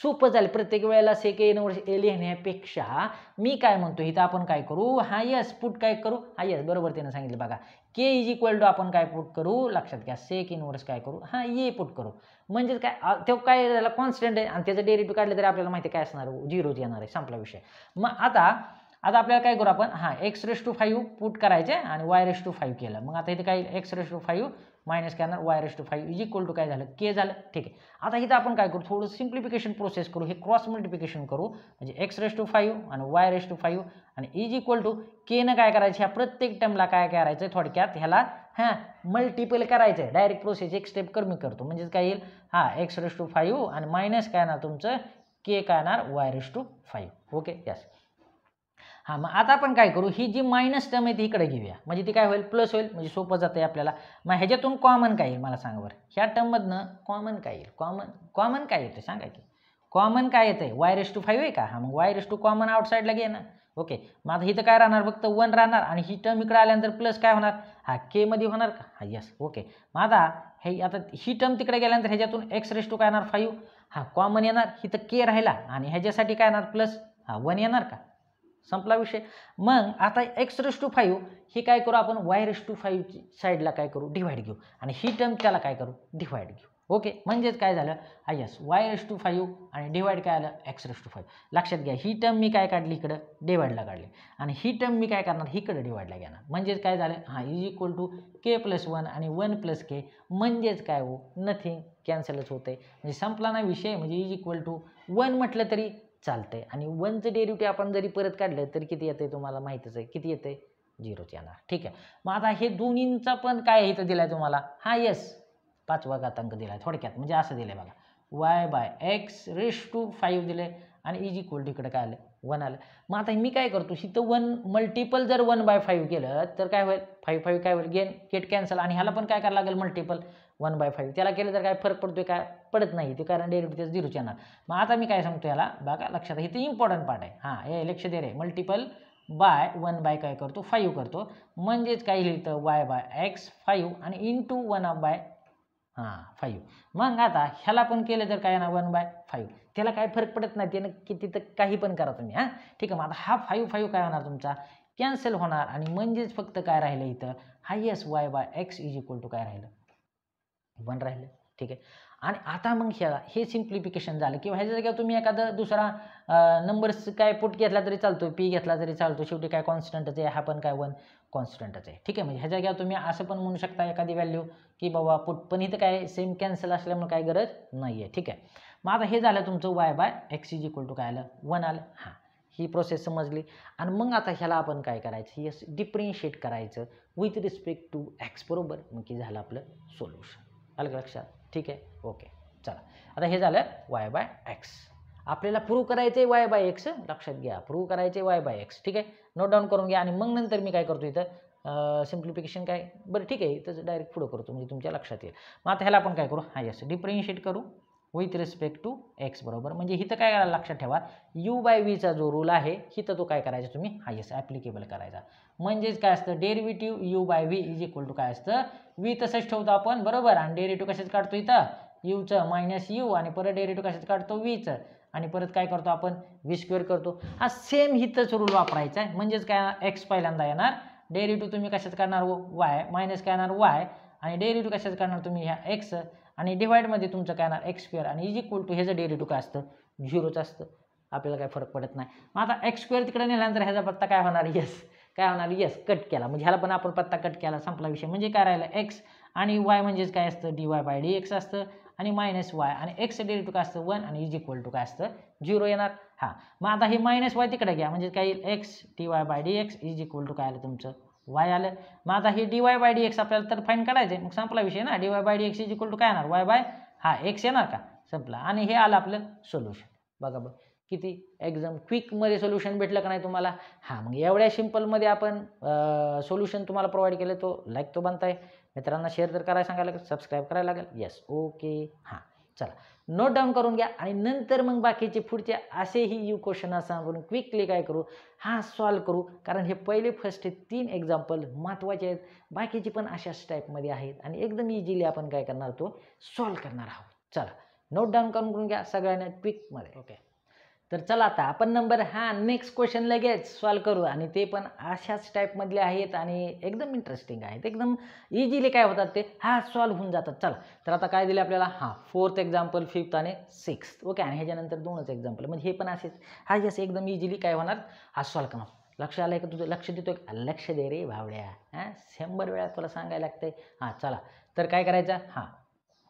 सोपं झालं प्रत्येक वेळेला इन वर्ष ए लिहिण्यापेक्षा मी काय म्हणतो इथं आपण काय करू हा यस पुट काय करू हा यस बरोबर त्यानं सांगितलं बघा के इज इक्वल टू आपण काय पुट करू लक्षात घ्या सेक वर्ष काय करू हा ये e पुट करू म्हणजेच काय तो काय त्याला कॉन्स्टंट आहे आणि त्याचं डेरिटिव्ह काढलं तरी आपल्याला माहिती काय असणार झिरोज येणार आहे संपला विषय मग आता आता आपल्याला काय करू आपण हा x raise to five put करायचे आणि वाय रेस टू फाईव्ह केलं मग आता इथे काय x raise to five minus काय येणार y to five is equal to काय झालं के झालं ठीक आहे आता इथं आपण काय करू थोडं सिम्प्लिफिकेशन प्रोसेस करू हे क्रॉस मल्टिफिकेशन करू म्हणजे एक्स रेस टू फाईव्ह आणि वाय रेस टू फाईव्ह आणि इज इक्वल टू केनं काय करायचं ह्या प्रत्येक टर्मला काय करायचं आहे थोडक्यात ह्याला हां मल्टिपल करायचं आहे डायरेक्ट प्रोसेस एक स्टेप कमी करतो म्हणजेच काय येईल हां एक्स रेस टू फाईव्ह आणि मायनस काय येणार तुमचं के काय येणार y raise to five okay yes हां मग आता आपण काय करू ही जी मायनस टर्म आहे ती इकडे घेऊया म्हणजे ती काय होईल प्लस होईल म्हणजे सोपं जातं आहे आपल्याला मग ह्याच्यातून कॉमन काय येईल मला सांगा बरं ह्या टर्ममधनं कॉमन काय येईल कॉमन कॉमन काय येतं सांगा की कॉमन काय येतं आहे वाय रेस टू फाईव्ह आहे का हा मग वाय रेस टू कॉमन आउटसाईडला घे ना ओके मग आता इथं काय राहणार फक्त वन राहणार आणि ही टर्म इकडे आल्यानंतर प्लस काय होणार हा केमध्ये होणार का हा यस ओके मग आता हे आता ही टर्म तिकडे गेल्यानंतर ह्याच्यातून एक्स रेस टू काय येणार फाईव्ह हा कॉमन येणार इथं के राहिला आणि ह्याच्यासाठी काय येणार प्लस हा वन येणार का संपला विषय मग आता एक्स रेस टू फाईव्ह ही काय करू आपण वाय रेस टू फाईव्ह साईडला काय करू डिव्हाइड घेऊ आणि ही टर्म त्याला काय करू डिवाईड घेऊ ओके म्हणजेच काय झालं आय yes y raise to five आणि डिवाईड काय आलं एक्स रेस टू फाईव्ह लक्षात घ्या ही टर्म मी काय काढली इकडं डिवाईडला काढली आणि ही टर्म मी काय करणार हीकडं डिवाईडला घेणार म्हणजेच काय झालं हां is equal to k plus one आणि वन प्लस के म्हणजेच काय हो नथिंग कॅन्सलच होते म्हणजे संपला ना विषय म्हणजे इज इक्वल टू वन म्हटलं तरी चालतं आहे आणि वनचं डेरिव्हेटिव्ह आपण जरी परत काढलं तर किती येतं आहे तुम्हाला माहितीच आहे किती येतं आहे झिरोच येणार ठीक आहे मग आता हे दोन्हींचा पण काय इथं दिलाय तुम्हाला हा यस पाचवा घातांक दिलाय थोडक्यात म्हणजे असं दिलंय बघा y by x raise to five दिले आणि इज इक्वल तिकडे काय आलं वन आलं मग आता मी काय करतो इथं वन मल्टिपल जर वन बाय फाईव्ह केलं तर काय होईल फाईव्ह फाईव्ह काय होईल गेन गेट कॅन्सल आणि ह्याला पण काय करायला लागेल मल्टिपल वन बाय फाईव्ह त्याला केलं तर काय फरक पडतो काय पडत नाही ते कारण डेरिव्हेटिव्ह त्याचं झिरोच येणार मग आता मी काय सांगतो याला बघा लक्षात ते इम्पॉर्टंट पार्ट आहे हां हे लक्ष दे रे मल्टिपल बाय वन बाय काय करतो फाईव्ह करतो म्हणजेच काय लिहितं वाय बाय एक्स फाईव्ह आणि into one of by हां फाईव्ह मग आता ह्याला पण केलं तर काय ना वन बाय फाईव्ह त्याला काय फरक पडत नाही त्यानं की तिथं काही पण करा तुम्ही हां ठीक आहे मग आता हा फाईव्ह फाईव्ह काय होणार तुमचा कॅन्सल होणार आणि म्हणजेच फक्त काय राहिलं इथं हायस y by x is equal to काय राहिलं वन राहिलं ठीक आहे आणि आता मग ह्या हे सिम्प्लिफिकेशन झालं किंवा ह्याच्या जागेवर तुम्ही एखादा दुसरा नंबर्स काय पुट घेतला तरी चालतो पी घेतला तरी चालतो शेवटी काय कॉन्स्टंटच आहे हा पण काय वन कॉन्स्टंटच आहे ठीक आहे म्हणजे ह्याच्या जागेवर तुम्ही असं पण म्हणू शकता एखादी व्हॅल्यू की बाबा पुट पण इथं काय सेम कॅन्सल असल्यामुळे काय गरज नाही आहे ठीक आहे मग आता हे झालं तुमचं y by x is equal to काय आलं वन आलं हां ही प्रोसेस समजली आणि मग आता ह्याला आपण काय करायचं हे डिप्रिन्शिएट करायचं विथ रिस्पेक्ट टू एक्स बरोबर मग की झालं आपलं सोल्युशन आलं लक्षात ठीक आहे ओके चला आता हे झालं वाय बाय एक्स आपल्याला प्रूव्ह करायचं आहे वाय बाय एक्स लक्षात घ्या प्रूव्ह करायचे वाय बाय एक्स ठीक आहे नोट डाऊन करून घ्या आणि मग नंतर मी काय करतो इथं सिम्प्लिफिकेशन काय बरं ठीक आहे इथं डायरेक्ट पुढं करतो म्हणजे तुमच्या लक्षात येईल मग आता ह्याला आपण काय करू हां यस डिफ्रेन्शिएट करू विथ रिस्पेक्ट टू एक्स बरोबर म्हणजे हिथं काय करायला लक्षात ठेवा यू बाय व्हीचा जो रूल आहे हिथं तो काय करायचा तुम्ही हायस्ट ॲप्लिकेबल करायचा म्हणजेच काय असतं derivative u by v is equal to काय असतं वी तसंच ठेवतो आपण बरोबर आणि डेरिव्हेटिव्ह कशाच काढतो इथं यूचं मायनस यू आणि परत डेरिव्हेटिव्ह कशाच काढतो वीचं आणि परत काय करतो आपण वी स्क्वेअर करतो हा सेम हिथंच रूल वापरायचा आहे म्हणजेच काय एक्स पहिल्यांदा येणार डेरिव्हेटिव्ह तुम्ही कशाच करणार वाय मायनस काय येणार वाय आणि डेरिव्हेटिव्ह कशाच करणार तुम्ही ह्या एक्स आणि डिवाईडमध्ये तुमचं काय येणार एक्स स्क्वेअर आणि इज इक्वल टू ह्याचं डेरिटिव्ह काय असतं झिरोचं असतं आपल्याला काय फरक पडत नाही मग आता एक्स स्क्वेअर तिकडे नेल्यानंतर ह्याचा पत्ता काय होणार येस काय होणार येस कट केला म्हणजे ह्याला पण आपण पत्ता कट केला संपला विषय म्हणजे काय राहिलं एक्स आणि वाय म्हणजेच काय असतं d Y by D x असतं आणि मायनस वाय आणि एक्स टू काय असतं वन आणि इज इक्वल टू काय असतं झिरो येणार हां मग आता हे मायनस वाय तिकडे घ्या म्हणजे काय x d Y by D x is equal to काय आलं तुमचं वाय आलं मग आता हे d Y by D x आपल्याला तर फाईन काढायचं आहे मग संपला विषय ना d Y by D x is equal to काय येणार वाय बाय हा एक्स येणार का संपला आणि हे आलं आपलं सोल्युशन बघा बघ किती एक्झाम क्विकमध्ये सोल्युशन भेटलं का नाही तुम्हाला हां मग एवढ्या सिम्पलमध्ये आपण सोल्युशन तुम्हाला प्रोव्हाइड केलं तो लाईक तो बनताय मित्रांना शेअर तर करायला सांगायला लागेल सबस्क्राईब करायला लागेल येस ओके हां चला नोट डाऊन करून घ्या आणि नंतर मग बाकीचे पुढचे असेही यू क्वेश्चन सांगून क्विकली काय करू हा सॉल्व करू कारण हे पहिले फर्स्ट तीन एक्झाम्पल महत्त्वाचे आहेत बाकीचे पण अशाच टाईपमध्ये आहेत आणि एकदम इझिली आपण काय करणार तो सॉल्व करणार आहोत चला नोट डाऊन करून घ्या सगळ्यांना क्विकमध्ये ओके तर चला आता आपण नंबर हा नेक्स्ट क्वेश्चन लगेच सॉल्व करू आणि ते पण अशाच टाईपमधले आहेत आणि एकदम इंटरेस्टिंग आहेत एकदम इझिली काय होतात ते हा सॉल्व होऊन जातात चला तर आता काय दिले आपल्याला हां फोर्थ एक्झाम्पल फिफ्थ आणि सिक्स्थ ओके आणि ह्याच्यानंतर दोनच एक्झाम्पल म्हणजे हे पण असेच हा जसं एकदम इझिली काय होणार हा सॉल्व करणार लक्ष आलं का तुझं लक्ष देतो लक्ष दे रे भावड्या हां शंभर वेळा तुला सांगायला लागतंय हां चला तर काय करायचं हां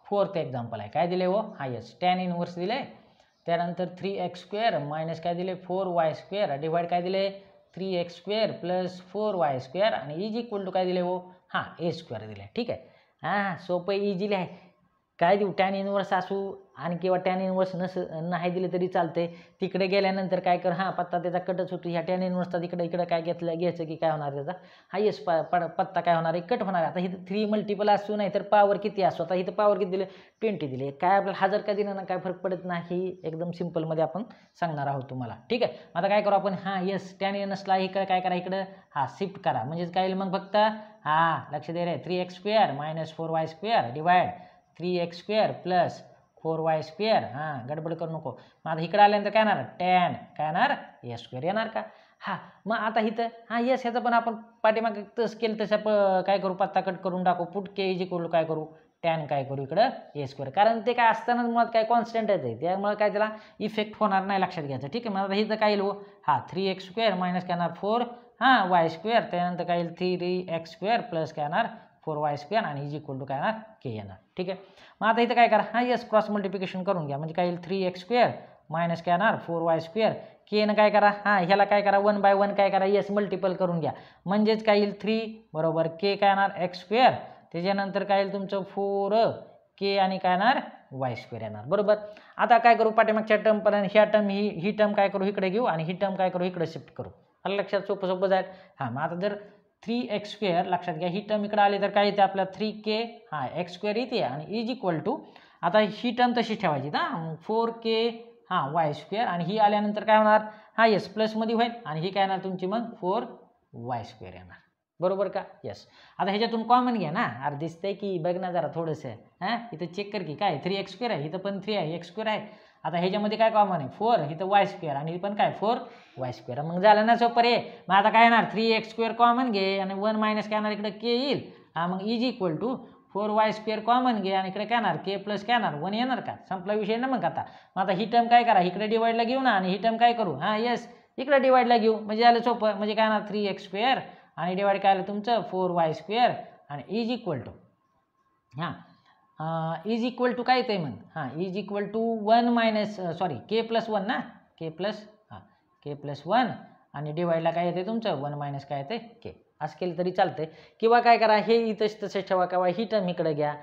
फोर्थ एक्झाम्पल आहे काय दिले हो हा यस टेन इनवर्स दिलं आहे त्यानंतर थ्री एक्स स्क्वेअर मायनस काय दिले फोर वाय स्क्वेअर डिवाईड काय दिले three x square plus four y square आणि इज इक्वल टू काय दिले हो हां ए स्क्वेअर दिले ठीक आहे हां सोपं इझिली आहे काय देऊ टॅन इनवर्स असू आणि किंवा टॅन इनवर्स नस नाही दिले तरी चालते तिकडे गेल्यानंतर काय कर हां पत्ता त्याचा कटच होतो ह्या टॅन इनवर्सचा तिकडे इकडं काय घेतलं घ्यायचं की काय होणार त्याचा हा येस प पत्ता काय होणार आहे कट होणार आता इथं थ्री मल्टिपल असू नाही तर पावर किती असू आता इथं पावर किती दिले ट्वेंटी दिले काय आपल्याला हजार का दिलं ना काय फरक पडत नाही एकदम सिम्पलमध्ये आपण सांगणार आहोत तुम्हाला ठीक आहे आता काय करू आपण हां येस टॅन इनर्सला इकडं काय करा इकडं हां शिफ्ट करा म्हणजेच काय मग फक्त हां लक्ष दे रे three x square minus four y square divide three x square plus four y square हां गडबड करू नको मग आता इकडं आल्यानंतर काय येणार टॅन काय येणार ए स्क्वेअर येणार का हां मग आता इथं हां येस ह्याचं पण आपण पाठीमागे तस केलं तसं प काय करू पत्ता कट करून टाकू पुट के जी करू काय करू टॅन काय करू इकडं ए स्क्वेअर कारण ते काय असतानाच मुळात काय कॉन्स्टंटच आहे त्यामुळे काय त्याला इफेक्ट होणार नाही लक्षात घ्यायचं ठीक आहे मग आता हिथं काय येईल हां थ्री एक्स स्क्वेअर मायनस काय येणार फोर हां वाय स्क्वेअर त्यानंतर काय येईल थ्री एक्स स्क्वेअर प्लस काय येणार फोर वाय स्क्वेअर आणि इज इक्वल टू काय येणार के येणार ठीक आहे मग आता इथं काय करा हां येस क्रॉस मल्टिप्लिकेशन करून घ्या म्हणजे काय येईल थ्री एक्स स्क्वेअर मायनस काय येणार फोर वाय स्क्वेअर केनं काय करा हां ह्याला काय करा वन बाय वन काय करा येस मल्टिपल करून घ्या म्हणजेच काय येईल थ्री बरोबर के काय येणार एक्स स्क्वेअर त्याच्यानंतर काय येईल तुमचं फोर के आणि काय येणार वाय स्क्वेअर येणार बरोबर आता काय करू पाठीमागच्या टर्मपर्यंत ह्या टर्म ही ही टर्म काय करू इकडे घेऊ आणि ही टर्म काय करू इकडे शिफ्ट करू आलं लक्षात सोपं सोपं जाईल हां मग आता जर थ्री एक्स स्क्वेअर लक्षात घ्या ही टर्म इकडे आली तर काय येते आपल्या थ्री के हा एक्स स्क्वेअर येते आणि इज इक्वल टू आता ही टर्म तशी ठेवायची ना फोर के हां वाय स्क्वेअर आणि ही आल्यानंतर काय होणार हां येस प्लसमध्ये होईल आणि ही काय येणार तुमची मग फोर वाय स्क्वेअर येणार बरोबर का यस आता ह्याच्यातून कॉमन घ्या ना अरे दिसतंय की बघ ना जरा थोडंसं हां इथं चेक कर की काय थ्री एक्स स्क्वेअर आहे इथं पण थ्री आहे एक्स स्क्वेअर आहे आता ह्याच्यामध्ये काय कॉमन आहे फोर इथं वाय स्क्वेअर आणि पण काय फोर वाय स्क्वेअर मग झालं ना सोपर आहे मग आता काय येणार थ्री एक्स स्क्वेअर कॉमन घे आणि वन मायनस काय येणार इकडे के येईल हां मग is equal to four y square common घे आणि इकडे काय येणार के प्लस काय येणार वन येणार का संपला विषय ना मग आता मग आता ही टर्म काय करा इकडे डिवाईडला घेऊ ना आणि ही टर्म काय करू हां येस इकडे डिवाईडला घेऊ म्हणजे झालं सोपं म्हणजे काय येणार थ्री एक्स स्क्वेअर आणि डिवाईड काय आलं तुमचं फोर वाय स्क्वेअर आणि इज इक्वल टू हां इज इक्वल टू काय येतं म्हण हां is equal to one minus sorry k plus one ना के प्लस हां के प्लस वन आणि डिवाईडला काय येते तुमचं वन मायनस काय येते के असं केलं तरी चालते किंवा काय करा हे इथं तसेच ठेवा किंवा ही टर्म इकडे घ्या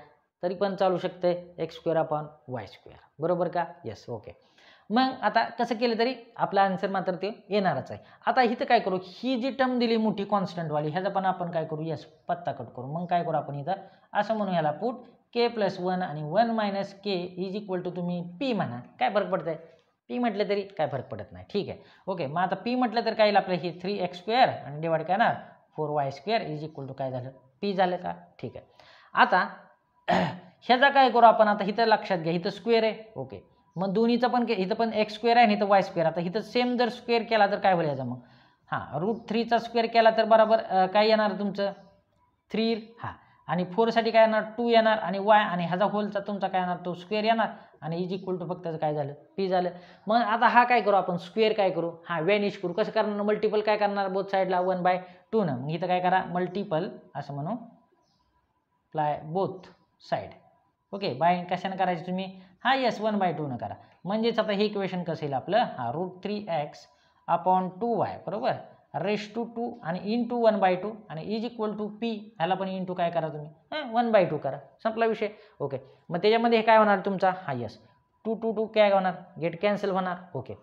तरी पण चालू शकते x square upon y square बरोबर का येस ओके मग आता कसं केलं तरी आपला आन्सर मात्र ते येणारच आहे आता इथं काय करू ही जी टर्म दिली मोठी कॉन्स्टंटवाली ह्याचा पण आपण काय करू येस पत्ता कट करू मग काय करू आपण इथं असं म्हणू ह्याला पूट के प्लस वन आणि one minus k is equal to तुम्ही पी म्हणा काय फरक पडत आहे पी म्हटलं तरी काय फरक पडत नाही ठीक आहे ओके मग आता पी म्हटलं तर काय येईल आपलं हे थ्री एक्स स्क्वेअर आणि डिवाइड करणार four y square is equal to काय झालं पी झालं का ठीक आहे आता ह्याचा काय करू आपण आता इथं लक्षात घ्या इथं स्क्वेअर आहे ओके मग दोन्हीचं पण इथं पण एक्स स्क्वेअर आहे आणि इथं वाय स्क्वेअर आता इथं सेम जर स्क्वेअर केला तर काय होईल याचा मग हां रूट थ्रीचा स्क्वेअर केला तर बरोबर काय येणार तुमचं थ्री हां आणि फोरसाठी काय येणार टू येणार आणि वाय आणि ह्याचा होलचा तुमचा काय येणार तो स्क्वेअर येणार आणि इज इक्वल टू फक्त काय झालं पी झालं मग आता हा काय करू आपण स्क्वेअर काय करू हा वॅनिश करू कसं करणार मल्टिपल काय करणार बोथ साईडला वन बाय टू न मग इथं काय करा मल्टिपल असं म्हणू ply both side okay by कशाने करायचे तुम्ही हा येस वन बाय टू न करा म्हणजेच आता हे इक्वेशन कसं येईल आपलं हा root three x upon two y बरोबर रेश टू टू आणि into one by two आणि इज इक्वल टू पी ह्याला पण इन टू काय करा तुम्ही वन बाय टू करा संपला विषय ओके मग त्याच्यामध्ये हे काय होणार तुमचा हा यस टू टू टू काय होणार गेट कॅन्सल होणार ओके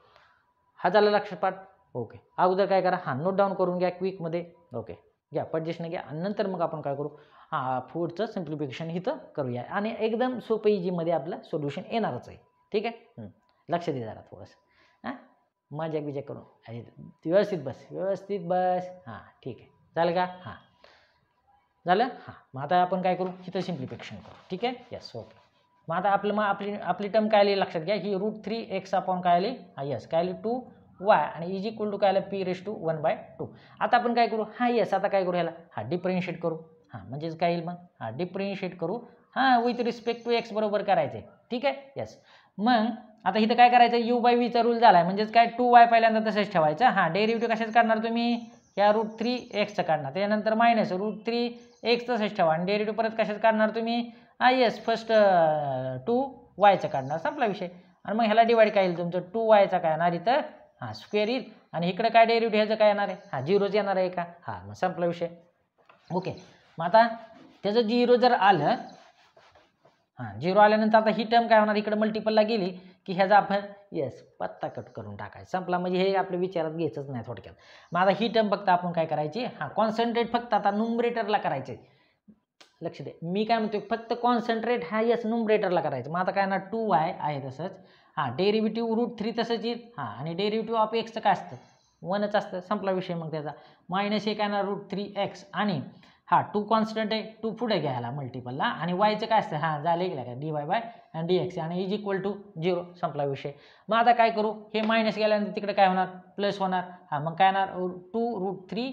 हा झाला लक्षात पाठ ओके अगोदर काय करा हां नोट डाऊन करून घ्या क्विकमध्ये ओके घ्या पडजेशन घ्या आणि नंतर मग आपण काय करू हां फूडचं सिम्प्लिफिकेशन इथं करूया आणि एकदम सोपं इजीमध्ये आपलं सोल्युशन येणारच आहे ठीक आहे लक्ष दे जरा थोडंसं हां मजाक बिजा करून व्यवस्थित बस व्यवस्थित बस हां ठीक आहे चालेल का हां झालं हां मग आता आपण काय करू इथं सिम्प्लिफिकेशन करू ठीक आहे यस ओके मग आता आपलं मग आपली आपली टर्म काय आली लक्षात घ्या ही रूट थ्री एक्स अपॉन काय आली हां यस काय आली टू वाय आणि इज इक्वल टू काय p raise to one by two आता आपण काय करू हां येस आता काय करू ह्याला हा डिप्रेन्शिएट करू हां म्हणजेच काय येईल मग हा डिप्रेन्शिएट करू हां विथ रिस्पेक्ट टू एक्स बरोबर करायचं आहे ठीक आहे येस मग आता इथं काय करायचं यू बाय व्हीचा रूल झाला आहे म्हणजेच काय टू वाय पहिल्यांदा तसंच ठेवायचं हां डेरिव्हेटिव्ह कशाच काढणार तुम्ही या रूट थ्री एक्सचं काढणार त्याच्यानंतर मायनस रूट थ्री एक्स तसंच ठेवा आणि डेरिव्हेटिव्ह परत कशाच काढणार तुम्ही आय येस फर्स्ट टू वायचं काढणार संपला विषय आणि मग ह्याला डिवाईड काय येईल तुमचं टू वायचा काय येणार इथं हां स्क्वेअर येईल आणि इकडं काय डेरिव्हेटिव्ह ह्याचं काय येणार आहे हां झिरोच येणार आहे का हां मग संपला विषय ओके मग आता त्याचं झिरो जर आलं हां झिरो आल्यानंतर आता ही टर्म काय होणार इकडे मल्टिपलला गेली की ह्याचा आपण येस पत्ता कट करून टाकायचा संपला म्हणजे हे आपल्या विचारात घ्यायचंच नाही थोडक्यात मग आता ही टर्म फक्त आपण काय करायची हां कॉन्सन्ट्रेट फक्त आता नुमरेटरला करायचे लक्ष दे मी काय म्हणतो फक्त कॉन्सन्ट्रेट हा यस नुमरेटरला करायचं मग आता काय ना टू वाय आहे तसंच हां डेरिव्हेटिव्ह रूट थ्री तसंच येईल हां आणि डेरिव्हेटिव्ह ऑफ एक्सचं काय असतं वनच असतं संपला विषय मग त्याचा मायनस एक आहे ना रूट थ्री एक्स आणि हा टू कॉन्स्टंट आहे टू पुढे घ्यायला मल्टिपलला आणि वायचं काय असतं हां झालं गेलं काय डी वाय बाय आणि डी एक्स आणि इज इक्वल टू झिरो संपला विषय मग आता काय करू हे मायनस गेल्यानंतर तिकडे काय होणार प्लस होणार हां मग काय होणार टू रूट थ्री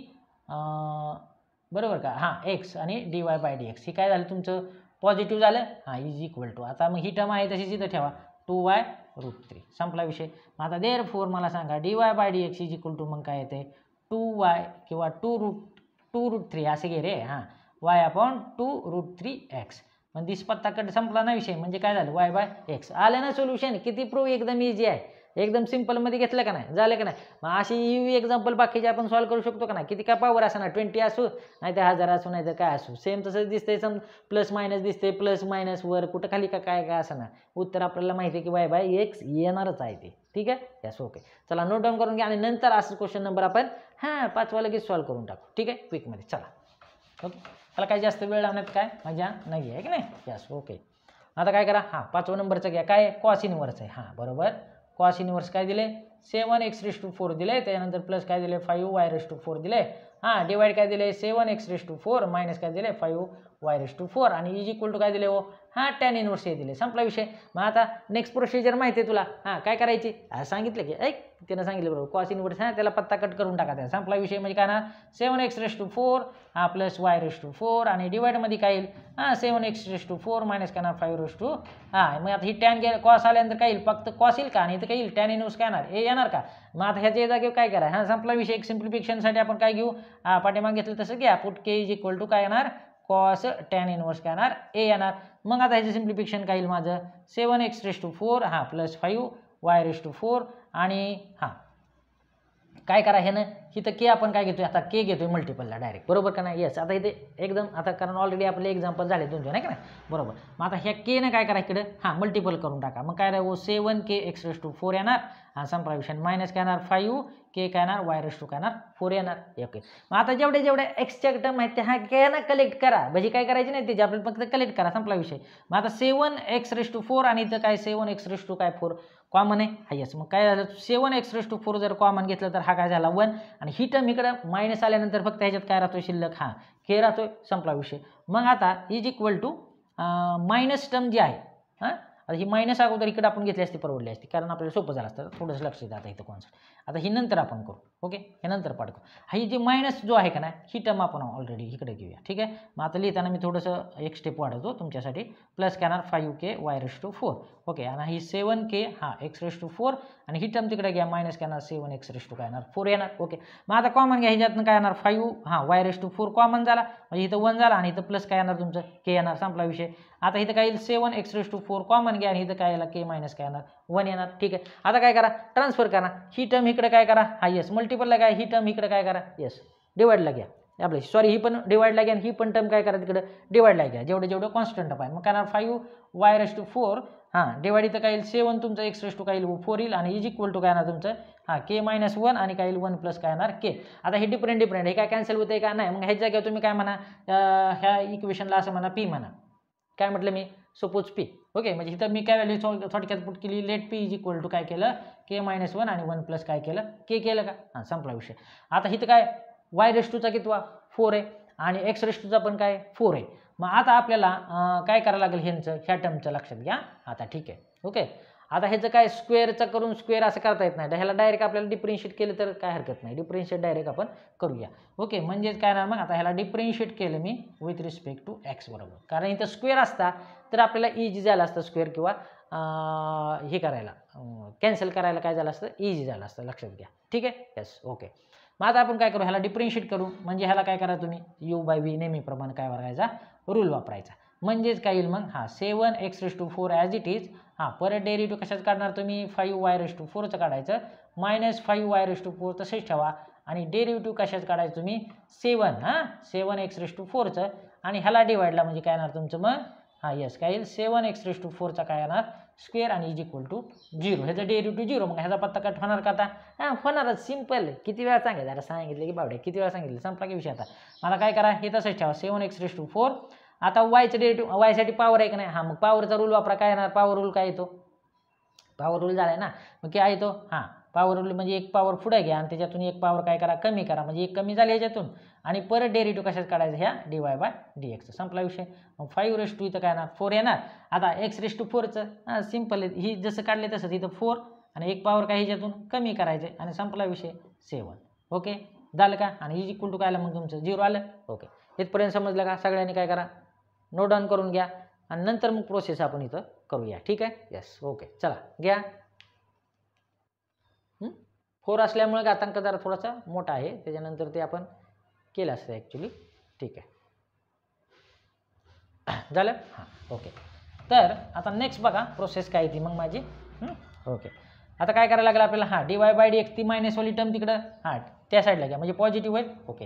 बरोबर का हां एक्स आणि d Y by D x हे काय झालं तुमचं पॉझिटिव्ह झालं हां इज इक्वल टू आता मग ही टर्म आहे तशी तिथं ठेवा टू वाय रूट थ्री संपला विषय मग आता देअर फोर मला सांगा d Y by D x is equal to मग काय येते टू वाय किंवा two root two root three असे घे रे हां y upon two root three x मग दिस पत्ताकडे संपला ना विषय म्हणजे काय झालं वाय बाय एक्स आलं ना सोल्युशन किती प्रूव्ह एकदम इझी आहे एकदम सिम्पलमध्ये घेतलं का नाही झालं का नाही मग अशी यू एक्झाम्पल बाकीचे आपण सॉल्व करू शकतो का नाही किती का पावर असाना ना ट्वेंटी असू नाही तर हजार असू नाही तर काय असू सेम तसंच दिसतंय सम प्लस मायनस दिसते प्लस मायनस वर कुठं खाली का काय काय असं ना उत्तर आपल्याला माहिती आहे की बाय बाय एक्स येणारच आहे ते ठीक आहे यस ओके चला नोट डाऊन करून घ्या आणि नंतर असं क्वेश्चन नंबर आपण हां पाचवा लगेच सॉल्व्ह करून टाकू ठीक आहे क्विकमध्ये चला ओके मला काय जास्त वेळ लावण्यात काय मजा नाही आहे की नाही यस ओके आता काय करा हां पाचवा नंबरचं घ्या काय कॉस आहे हां बरोबर कॉस इनवर्स काय दिले seven x raise to four दिले त्यानंतर प्लस काय दिले five y raise to four दिले हां डिवाईड काय दिले seven x raise to four minus काय दिले five y raise to four आणि इज इक्वल टू काय दिले हो हां टॅन इनवर्स हे दिले संपला विषय मग आता नेक्स्ट प्रोसिजर माहिती आहे तुला हां काय करायची सांगितलं की ऐक त्यानं सांगितलं बरोबर कॉस इनवर्स हां त्याला पत्ता कट करून टाका त्या संपला विषय म्हणजे काय ना seven x raise to four हा plus y raise to four आणि डिवाईडमध्ये काय येईल हां seven x raise to four minus काय ना फाईव्ह रेस टू हां मग आता ही टॅन गे कॉस आल्यानंतर काय येईल फक्त कॉस येईल का आणि इथं काय येईल टॅन इनवर्स काय येणार हे येणार का मग आता ह्याच्या जागेवर काय करा हां संपला विषय एक सिम्प्लिफिकेशनसाठी आपण काय घेऊ पाठीमाग घेतलं तसं घ्या put k is equal to काय येणार कॉस टॅन इन्वर्स काय येणार ए येणार मग आता ह्याचं सिम्प्लिफिकेशन काय येईल माझं seven x raise to four हां plus five y raise to four आणि हां काय करा ह्यानं इथं के आपण काय घेतोय आता के घेतोय मल्टिपलला डायरेक्ट बरोबर का नाही येस आता इथे एकदम आता कारण ऑलरेडी आपले एक्झाम्पल झाले दोन दोन आहे का नाही बरोबर मग आता ह्या केनं काय करा इकडे हां मल्टिपल करून टाका मग काय राहू seven k x raise to four येणार हा संप्राविशन मायनस काय येणार फाईव्ह के काय येणार वाय रेस टू काय येणार फोर येणार ओके मग आता जेवढे जेवढे एक्सच्या टर्म आहेत ते हा के ना कलेक्ट करा म्हणजे काय करायची नाही त्याची आपल्याला फक्त कलेक्ट करा संपला विषय मग आता seven x raise to four आणि इथं काय सेवन एक्स रेस टू काय फोर कॉमन आहे हा येस मग काय झालं seven x raise to four जर कॉमन घेतलं तर हा काय झाला वन आणि आणि ही टर्म इकडं मायनस आल्यानंतर फक्त ह्याच्यात काय राहतो शिल्लक हा के राहतो संपला विषय मग आता is equal to minus term जी आहे हां आता ही मायनस अगोदर इकडे आपण घेतली असती परवडली असती कारण आपल्याला सोपं झालं असतं थोडंसं लक्ष द्या आता इथं कॉन्सेप्ट आता ही नंतर आपण करू ओके हे नंतर पाठ ही जी मायनस जो आहे का ना ही टर्म आपण ऑलरेडी इकडे घेऊया ठीक आहे मग आता लिहिताना मी थोडंसं एक स्टेप वाढवतो तुमच्यासाठी प्लस कॅनर five k y raise to four okay आणि ही सेवन के हा एक्स रेस टू फोर आणि ही टर्म तिकडे घ्या मायनस कॅनर सेवन एक्स रेस टू काय येणार फोर येणार ओके मग आता कॉमन घ्या ह्याच्यातनं काय येणार फाईव्ह हा y raise to four common झाला म्हणजे इथं वन झाला आणि इथं प्लस काय येणार तुमचं के येणार संपला विषय आता इथं काय येईल seven x raise to four common घ्या आणि इथं काय येणार के मायनस काय येणार वन येणार ठीक आहे आता काय करा ट्रान्सफर करा ही टर्म इकडे काय करा हा येस मल्टिपलला काय ही टर्म इकडे काय करा येस डिवाईडला घ्या आपले सॉरी ही पण डिवाईडला घ्या आणि ही पण टर्म काय करा तिकडे डिवाईडला घ्या जेवढे जेवढे कॉन्स्टंट आहे मग काय five y raise to four हां डिवाईड इथं काय येईल सेवन तुमचं एक्स रेस टू काय येईल फोर येईल आणि इज इक्वल टू काय येणार तुमचं हां के मायनस वन आणि काय येईल वन प्लस काय येणार के आता हे डिफरंट डिफरंट हे काय कॅन्सल होते का नाही मग ह्याच्या घ्या तुम्ही काय म्हणा ह्या इक्वेशनला असं म्हणा पी म्हणा काय म्हटलं मी सपोज पी ओके म्हणजे इथं मी काय व्हॅल्यू थोडक्यात पुट केली let p is equal to काय केलं के मायनस वन आणि वन प्लस काय केलं के केलं का हां संपला विषय आता इथं काय वाय रेस्टूचा कितवा फोर आहे आणि एक्स रेस्टूचा पण काय फोर आहे मग आता आपल्याला काय करावं लागेल ह्यांचं ह्या टर्मचं लक्षात घ्या आता ठीक आहे ओके आता ह्याचं काय स्क्वेअरचं करून स्क्वेअर असं करता येत नाही ह्याला डायरेक्ट आपल्याला डिफरेन्शिएट केलं तर काय हरकत नाही डिफरेन्शिएट डायरेक्ट आपण करूया ओके म्हणजेच काय ना मग आता ह्याला डिफरेन्शिएट केलं मी विथ रिस्पेक्ट टू एक्स बरोबर कारण इथं स्क्वेअर असता तर आपल्याला इझी झालं असतं स्क्वेअर किंवा हे करायला कॅन्सल करायला काय झालं असतं इझी झालं असतं लक्षात घ्या ठीक आहे येस ओके मग आता आपण काय करू ह्याला डिफरेन्शिएट करू म्हणजे ह्याला काय करा तुम्ही यू बाय व्ही नेहमीप्रमाणे काय वापरायचा रूल वापरायचा म्हणजेच काय येईल मग हा seven x raise to four as it is हां परत डेरिव्हेटिव्ह कशाच काढणार तुम्ही फाईव्ह वाय रेस टू फोरचं काढायचं minus five y raise to four तसेच ठेवा आणि डेरिव्हेटिव्ह कशाच काढायचं तुम्ही सेवन हां सेवन एक्स रेस टू फोरचं आणि ह्याला डिवाईडला म्हणजे काय येणार तुमचं मग हां येस काय येईल सेवन एक्स रेस टू फोरचा काय येणार स्क्वेअर आणि इज इक्वल टू झिरो ह्याचा टू झिरो मग ह्याचा पत्ता कट होणार का आता हां होणारच सिम्पल किती वेळा सांगेल जरा सांगितलं की बावड्या किती वेळा सांगितलं संपला की विषय आता मला काय करा हे तसंच ठेवा seven x raise to four आता वायचं डेरेटिव्ह वायसाठी पावर आहे का नाही हां मग पॉवरचा रूल वापरा काय येणार पॉवर रूल काय येतो पॉवर रूल झाला आहे ना मग काय येतो हां पॉवर रूल म्हणजे एक पॉवर पुढे घ्या आणि त्याच्यातून एक पॉवर काय करा कमी करा म्हणजे एक कमी झाली याच्यातून आणि परत डेरेटिव्ह कशात काढायचं ह्या डी वाय बाय डी एक्सचा संपला विषय मग फाईव्ह रेस टू इथं काय येणार फोर येणार आता एक्स रेस टू फोरचं हां सिम्पल आहे ही जसं काढले तसं इथं फोर आणि एक पॉवर काय ह्याच्यातून कमी करायचं आणि संपला विषय सेवन ओके झालं का आणि इज इक्वल टू काय आलं मग तुमचं झिरो आलं ओके इथपर्यंत समजलं का सगळ्यांनी काय करा नो डन करून घ्या आणि नंतर मग प्रोसेस आपण इथं करूया ठीक आहे येस ओके चला घ्या फोर असल्यामुळे घातांक जरा थोडासा मोठा आहे त्याच्यानंतर ते आपण केलं असतं ॲक्च्युली ठीक आहे झालं हां ओके तर आता नेक्स्ट बघा प्रोसेस काय ती मग माझी ओके आता काय करायला लागलं आपल्याला हां D Y by D x ती मायनसवाली टर्म तिकडं हां त्या साईडला घ्या म्हणजे पॉझिटिव्ह होईल ओके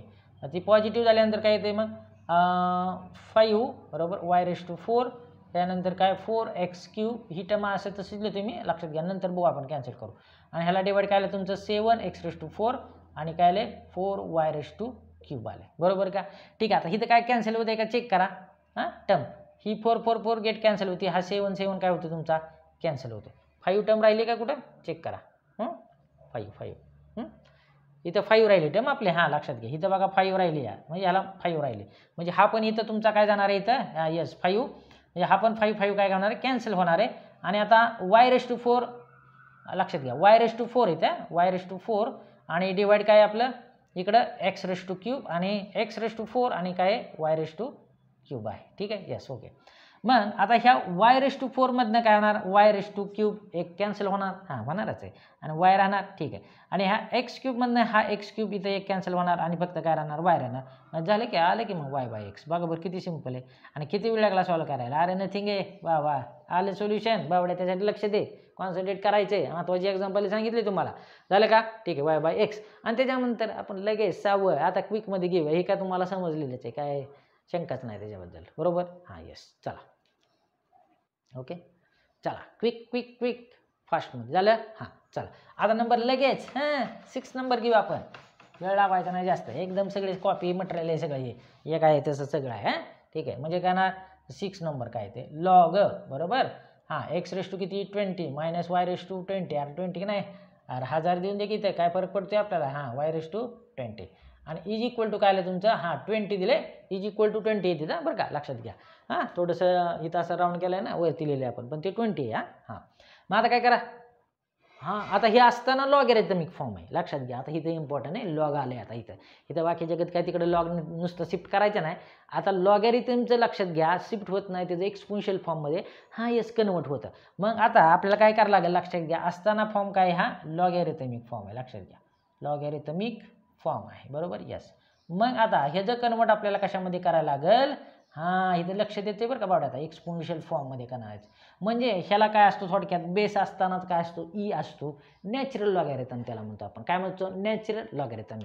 ती पॉझिटिव्ह झाल्यानंतर काय येते मग फाईव्ह बरोबर वाय रेस टू फोर त्यानंतर काय फोर एक्स क्यू ही टमा असेल तशीच तुम्ही लक्षात घ्या नंतर बघू आपण कॅन्सल करू आणि ह्याला डिवाईड काय आलं तुमचं seven x raise to four आणि काय आले four y raise to cube आले बरोबर का ठीक आहे आता हिथं काय कॅन्सल होते का चेक करा हां टम ही four four four get cancel होती हा सेवन सेवन काय होतो तुमचा कॅन्सल होतो फाईव्ह टर्म राहिली का कुठं चेक करा हां फाईव्ह फाईव्ह इथं फाईव्ह राहिले टर्म आपले हां लक्षात घ्या इथं बघा फाईव्ह राहिले या म्हणजे याला फाईव्ह राहिले म्हणजे हा पण इथं तुमचा काय जाणार आहे इथं यस फाईव्ह म्हणजे हा पण फाईव्ह फाईव्ह काय होणार आहे कॅन्सल होणार आहे आणि आता वाय रेस टू फोर लक्षात घ्या वाय रेस टू फोर इथं वाय रेस टू फोर आणि डिवाईड काय आपलं इकडं एक्स रेस टू क्यूब आणि एक्स रेस टू फोर आणि काय वाय रेस टू क्यूब आहे ठीक आहे येस ओके मग आता ह्या वाय रेस टू फोरमधनं काय होणार वाय रेस टू क्यूब एक कॅन्सल होणार हां होणारच आहे आणि वाय राहणार ठीक आहे आणि ह्या एक्स क्यूबमधनं हा एक्स क्यूब इथं एक कॅन्सल होणार आणि फक्त काय राहणार वाय राहणार मग झालं की आलं की मग वाय बाय एक्स बघा बरं किती सिम्पल आहे आणि किती वेळ लागला सॉल्व करायला अरे नथिंग आहे वा वा आलं सोल्युशन बाबड्या त्यासाठी लक्ष दे कॉन्सन्ट्रेट करायचे महत्त्वाची एक्झाम्पल सांगितली तुम्हाला झालं का ठीक आहे वाय बाय एक्स आणि त्याच्यानंतर आपण लगेच सावं आता क्विकमध्ये घेऊ हे का तुम्हाला समजलेलंच आहे काय शंकाच नाही त्याच्याबद्दल बरोबर हां येस चला ओके चला क्विक क्विक क्विक फास्टमध्ये झालं हां चला आता नंबर लगेच हां सिक्स नंबर घेऊ आपण वेळ लावायचा नाही जास्त एकदम सगळे कॉपी मटेरियल आहे सगळं हे काय आहे तसं सगळं आहे ठीक आहे म्हणजे काय ना सिक्स नंबर काय ते लॉग बरोबर हां एक्स रेस टू किती twenty minus y raise to twenty अरे ट्वेंटी नाही अरे हजार देऊन दे किती काय फरक पडतो आपल्याला हां वाय रेस टू ट्वेंटी आणि इज इक्वल टू काय तुमचं हां ट्वेंटी दिले इज इक्वल टू ट्वेंटी येते बरं का लक्षात घ्या हां थोडंसं इथं असं राऊंड केलं आहे ना वरती लिहिले आपण पण ते ट्वेंटी आहे हां मग आता काय करा हां आता हे असताना लॉग एरेथमिक फॉर्म आहे लक्षात घ्या आता इथं इम्पॉर्टंट आहे लॉग आलं आहे आता इथं इथं बाकी जगत काय तिकडे लॉग नुसतं शिफ्ट करायचं नाही आता लॉग लक्षात घ्या शिफ्ट होत नाही त्याचं एक्सपोन्शियल फॉर्ममध्ये हा येस कन्वर्ट होतं मग आता आपल्याला काय करावं लागेल लक्षात घ्या असताना फॉर्म काय हा लॉग फॉर्म आहे लक्षात घ्या लॉग फॉर्म आहे बरोबर यस मग आता ह्याचं कन्वर्ट आपल्याला कशामध्ये करायला लागेल हां इथं लक्ष देते बरं का आता एक्सपोन्शियल फॉर्ममध्ये का नाही म्हणजे ह्याला काय असतो थोडक्यात बेस असतानाच काय असतो ई e असतो नॅचरल लॉगॅरिथम त्याला म्हणतो आपण काय म्हणतो नॅचरल लॉगॅरिथम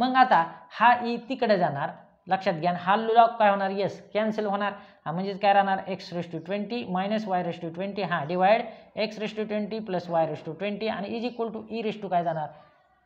मग आता हा ई e तिकडे जाणार लक्षात घ्या हा लॉग काय होणार यस कॅन्सल होणार हा म्हणजेच काय राहणार x raise to twenty minus y raise to twenty हा divide x raise to twenty plus y raise to twenty आणि is equal to e raise to काय जाणार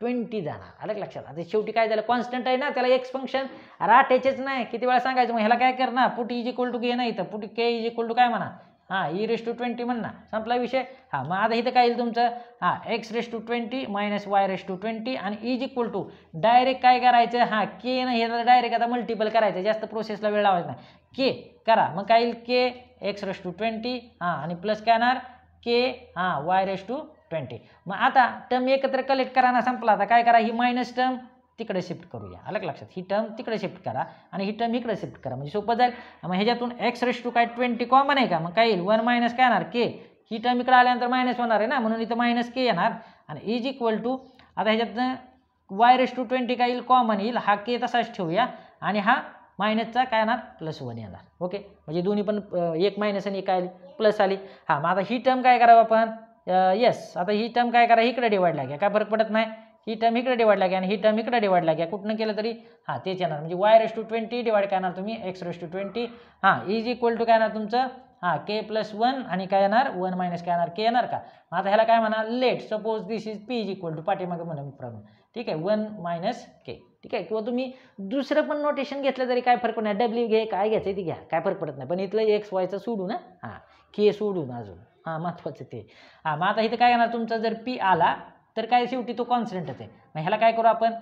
ट्वेंटी जाणार अलग लक्षात आता शेवटी काय झालं कॉन्स्टंट आहे ना त्याला एक्स फंक्शन अरे नाही किती वेळा सांगायचं मग ह्याला काय कर ना put is equal to k नाही तर put k is equal to काय म्हणा हां ई रेस टू ट्वेंटी म्हणा संपला विषय हां मग आता इथं काय येईल तुमचं हां x raise to twenty minus y raise to twenty आणि इज इक्वल टू डायरेक्ट काय करायचं हां के न हे डायरेक्ट आता मल्टिपल करायचं जास्त प्रोसेसला वेळ लावायचा नाही के करा मग काय येईल k x raise to twenty हां आणि प्लस काय येणार के हां वाय रेस टू ट्वेंटी मग आता टर्म एकत्र कलेक्ट करायला संपला आता काय करा ही मायनस टर्म तिकडे शिफ्ट करूया अलग लक्षात ही टर्म तिकडे शिफ्ट करा आणि ही टर्म इकडे शिफ्ट करा म्हणजे सोपं जाईल मग ह्याच्यातून एक्स रेश टू काय ट्वेंटी कॉमन आहे का मग काय येईल वन मायनस काय येणार के ही टर्म इकडे आल्यानंतर मायनस होणार आहे ना म्हणून इथं मायनस के येणार आणि इज इक्वल टू आता ह्याच्यातनं वाय रेस टू ट्वेंटी काय येईल कॉमन येईल हा के तसाच ठेवूया आणि हा मायनसचा काय येणार प्लस वन येणार ओके म्हणजे दोन्ही पण एक मायनस आणि एक आली प्लस आली हां मग आता ही टर्म काय करावं आपण येस आता ही टर्म काय करा इकडे डिवाईड घ्या काय फरक पडत नाही ही टर्म इकडे डिवाईड लागेल आणि ही टर्म इकडे डिवाइड घ्या कुठनं केलं तरी हां तेच येणार म्हणजे y raise to twenty divide काय तुम्ही एक्स रेस टू ट्वेंटी हां इज इक्वल टू काय येणार तुमचं हां के प्लस वन आणि काय येणार वन मायनस काय येणार के येणार का आता ह्याला काय म्हणा let suppose this is p is equal to पाठीमागे म्हणा प्रॉब्लेम ठीक आहे वन मायनस के ठीक आहे किंवा तुम्ही दुसरं पण नोटेशन घेतलं तरी काय फरक नाही डब्ल्यू घे काय घ्यायचं ते घ्या काय फरक पडत नाही पण इथलं एक्स वायचं सोडू ना हां के सोडून अजून हां महत्त्वाचं ते हां मग आता इथं काय येणार तुमचा जर पी आला तर काय शेवटी तो कॉन्स्टंटच आहे मग ह्याला काय करू आपण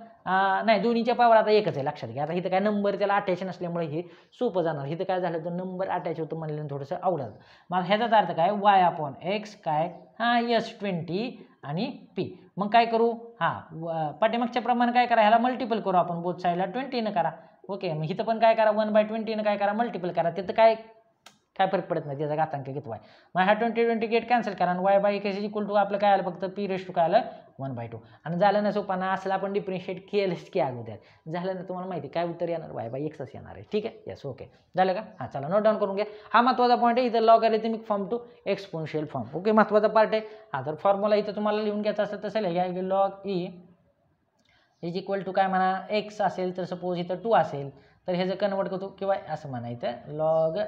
नाही दोन्हीच्या पावर आता एकच आहे लक्षात घ्या आता इथं काय नंबर त्याला अटॅच नसल्यामुळे हे सोपं जाणार इथं काय झालं तर नंबर अटॅच होतं म्हणल्यानं थोडंसं आवडलं मग ह्याचाच अर्थ काय वाय अपॉन एक्स काय हां यस ट्वेंटी आणि पी मग काय करू हां पाठीमागच्या प्रमाण काय करा ह्याला मल्टिपल करू आपण बोथ साईडला ट्वेंटीनं करा ओके मग इथं पण काय करा वन बाय ट्वेंटीनं काय करा मल्टिपल करा तिथं काय काय फरक पडत नाही त्याचा घातांक घेत वाय मग हा ट्वेंटी ट्वेंटी गेट कॅन्सल करा आणि वाय बाय एक इक्वल टू आपलं काय आलं फक्त पी रेस्ट टू काय आलं वन बाय टू आणि झालं ना सोपाना असला आपण डिप्रिशिएट केलंच की अगोदर झालं ना तुम्हाला माहिती काय उत्तर येणार वाय बाय एक्सच येणार आहे ठीक आहे येस ओके झालं का हा चला नोट डाऊन करून घ्या हा महत्त्वाचा पॉईंट आहे इथं लॉ तुम्ही form to exponential form okay महत्त्वाचा पार्ट आहे हा तर फॉर्म्युला इथं तुम्हाला लिहून घ्यायचा असेल तसं लिहा log e is equal to काय म्हणा एक्स असेल तर सपोज इथं टू असेल तर हे जर कन्वर्ट करतो किंवा असं म्हणा इथं लॉग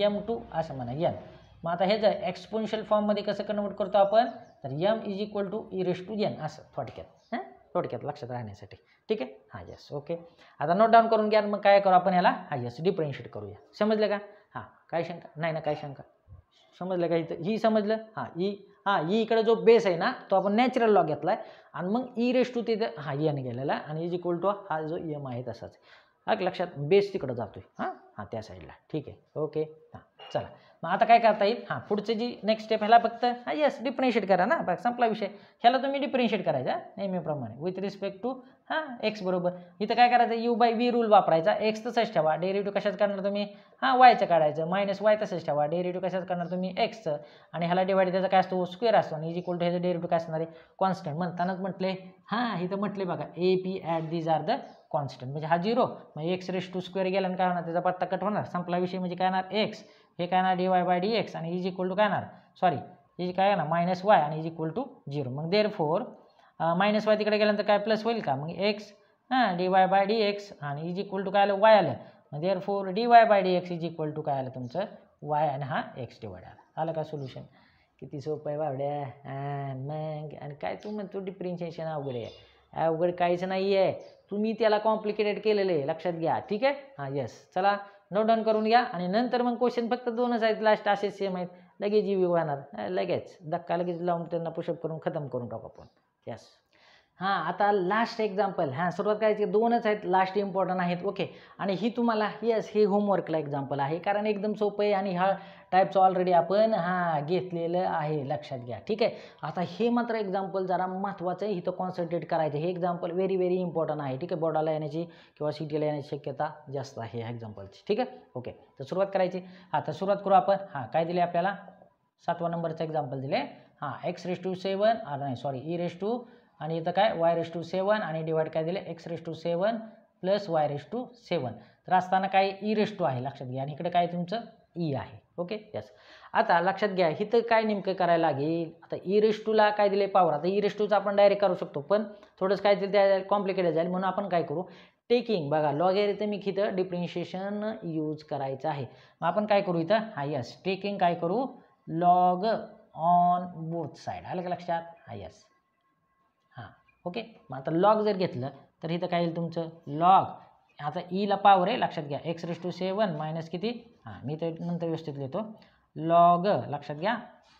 यम टू असं म्हणा यन मग आता हेच एक्सपोन्शियल फॉर्ममध्ये कसं कन्वर्ट करतो आपण तर m is equal to raise to n असं थोडक्यात हां थोडक्यात लक्षात राहण्यासाठी ठीक आहे हां यस ओके आता नोट डाऊन करून घ्या मग काय करू आपण याला हा यस डिफरेन्शिएट करूया समजलं का हां काय शंका नाही ना काय शंका समजलं का इथं ही समजलं हां ई हां ई इकडे जो बेस आहे ना तो आपण नॅचरल लॉ घेतला आहे आणि मग ई रेस टू तिथं हा एन गेलेला आणि इज इक्वल टू हा जो एम आहे तसाच हा लक्षात बेस तिकडं जातो आहे हां हां त्या साईडला ठीक आहे ओके हां चला मग आता काय करता येईल हां पुढचं जी नेक्स्ट स्टेप ह्याला फक्त हां येस डिफरेन्शिएट करा ना बघ संपला विषय ह्याला तुम्ही डिफरेन्शिएट करायचा नेहमीप्रमाणे विथ रिस्पेक्ट टू हां एक्स बरोबर इथं काय करायचं यू बाय वी रूल वापरायचा एक्स तसंच ठेवा टू कशाच करणार तुम्ही हां वायचं काढायचं मायनस वाय तसंच ठेवा डेरिव्हिटिव्ह कशाच करणार तुम्ही एक्सचं आणि ह्याला डिवाइड त्याचा काय असतो स्क्वेअर असतो आणि इक्वल टू ह्याचं टू काय असणार आहे कॉन्स्टंट म्हणतानाच म्हटले हां इथं म्हटले बघा a p at these are the constant म्हणजे हा झिरो मग एक्स रेश टू स्क्वेअर गेला आणि काय होणार त्याचा पत्ता कट होणार संपला विषय म्हणजे काय येणार एक्स हे काय होणार d Y by D x आणि इज इक्वल टू काय येणार सॉरी इज काय होणार मायनस वाय आणि इज इक्वल टू झिरो मग देअर फोर मायनस वाय तिकडे गेल्यानंतर काय प्लस होईल का मग एक्स हां D Y by D x आणि इज इक्वल टू काय आलं वाय आलं मग therefore d Y by D x is equal to काय आलं तुमचं वाय आणि हा एक्स डिवाइड आला आलं का सोल्युशन किती सोपं आहे बावड्या मग आणि काय तू म्हणतो डिफरेन्शिएशन अवघड आहे अवघड काहीच नाही आहे तुम्ही त्याला कॉम्प्लिकेटेड केलेलं आहे लक्षात घ्या ठीक आहे हां येस चला नोट डाऊन करून घ्या आणि नंतर मग क्वेश्चन फक्त दोनच आहेत लास्ट असे सेम आहेत लगेच जीव येणार लगेच धक्का लगेच लावून त्यांना पुशअप करून खतम करून टाकू आपण येस हां आता लास्ट एक्झाम्पल हां सुरुवात करायची दोनच आहेत लास्ट इम्पॉर्टंट आहेत ओके आणि ही तुम्हाला येस हे होमवर्कला एक्झाम्पल आहे कारण एकदम सोपं आहे आणि हा टाईपचं ऑलरेडी आपण हां घेतलेलं आहे लक्षात घ्या ठीक आहे आता हे मात्र एक्झाम्पल जरा महत्त्वाचं आहे इथं कॉन्सन्ट्रेट करायचं हे एक्झाम्पल व्हेरी व्हेरी इम्पॉर्टंट आहे ठीक आहे बोर्डाला येण्याची किंवा सिटीला येण्याची शक्यता जास्त आहे ह्या एक्झाम्पलची ठीक आहे ओके तर सुरुवात करायची आता सुरुवात करू आपण हां काय दिले आपल्याला सातवा नंबरचं एक्झाम्पल दिले हां एक्स रेस टू सेवन नाही सॉरी ई रेस टू आणि इथं काय वाय रेस टू सेवन आणि डिवाईड काय दिले x raise to seven plus y raise to seven तर असताना काय ई रेस टू आहे लक्षात घ्या आणि इकडे काय तुमचं ई e आहे ओके यस आता लक्षात घ्या इथं काय नेमकं करायला लागेल आता ई रेस टूला काय दिले पावर आता ई e रेस आपण डायरेक्ट करू शकतो पण थोडंसं काय दिलं कॉम्प्लिकेटेड जाईल म्हणून आपण काय करू टेकिंग बघा लॉग मी इथं डिप्रिन्शिएशन यूज करायचं आहे मग आपण काय करू इथं हा यस टेकिंग काय करू लॉग ऑन बोथ साईड आलं का लक्षात हा यस ओके मग आता लॉग जर घेतलं तर इथं काय येईल तुमचं लॉग आता ईला e पावर आहे लक्षात घ्या x raise to seven minus किती हां मी तर नंतर व्यवस्थित लिहितो लॉग लक्षात घ्या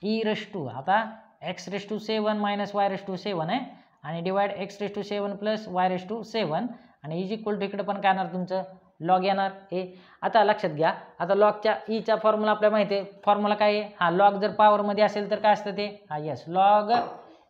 ई रेस टू आता x raise to seven minus y raise to seven आहे आणि divide x raise to seven plus y raise to seven आणि इज इक्वल टू इकडं पण काय येणार तुमचं लॉग येणार हे आता लक्षात घ्या आता लॉगच्या ईचा फॉर्म्युला आपल्याला माहिती आहे फॉर्म्युला काय आहे हा लॉग जर पॉवरमध्ये असेल तर काय असतं ते हा yes log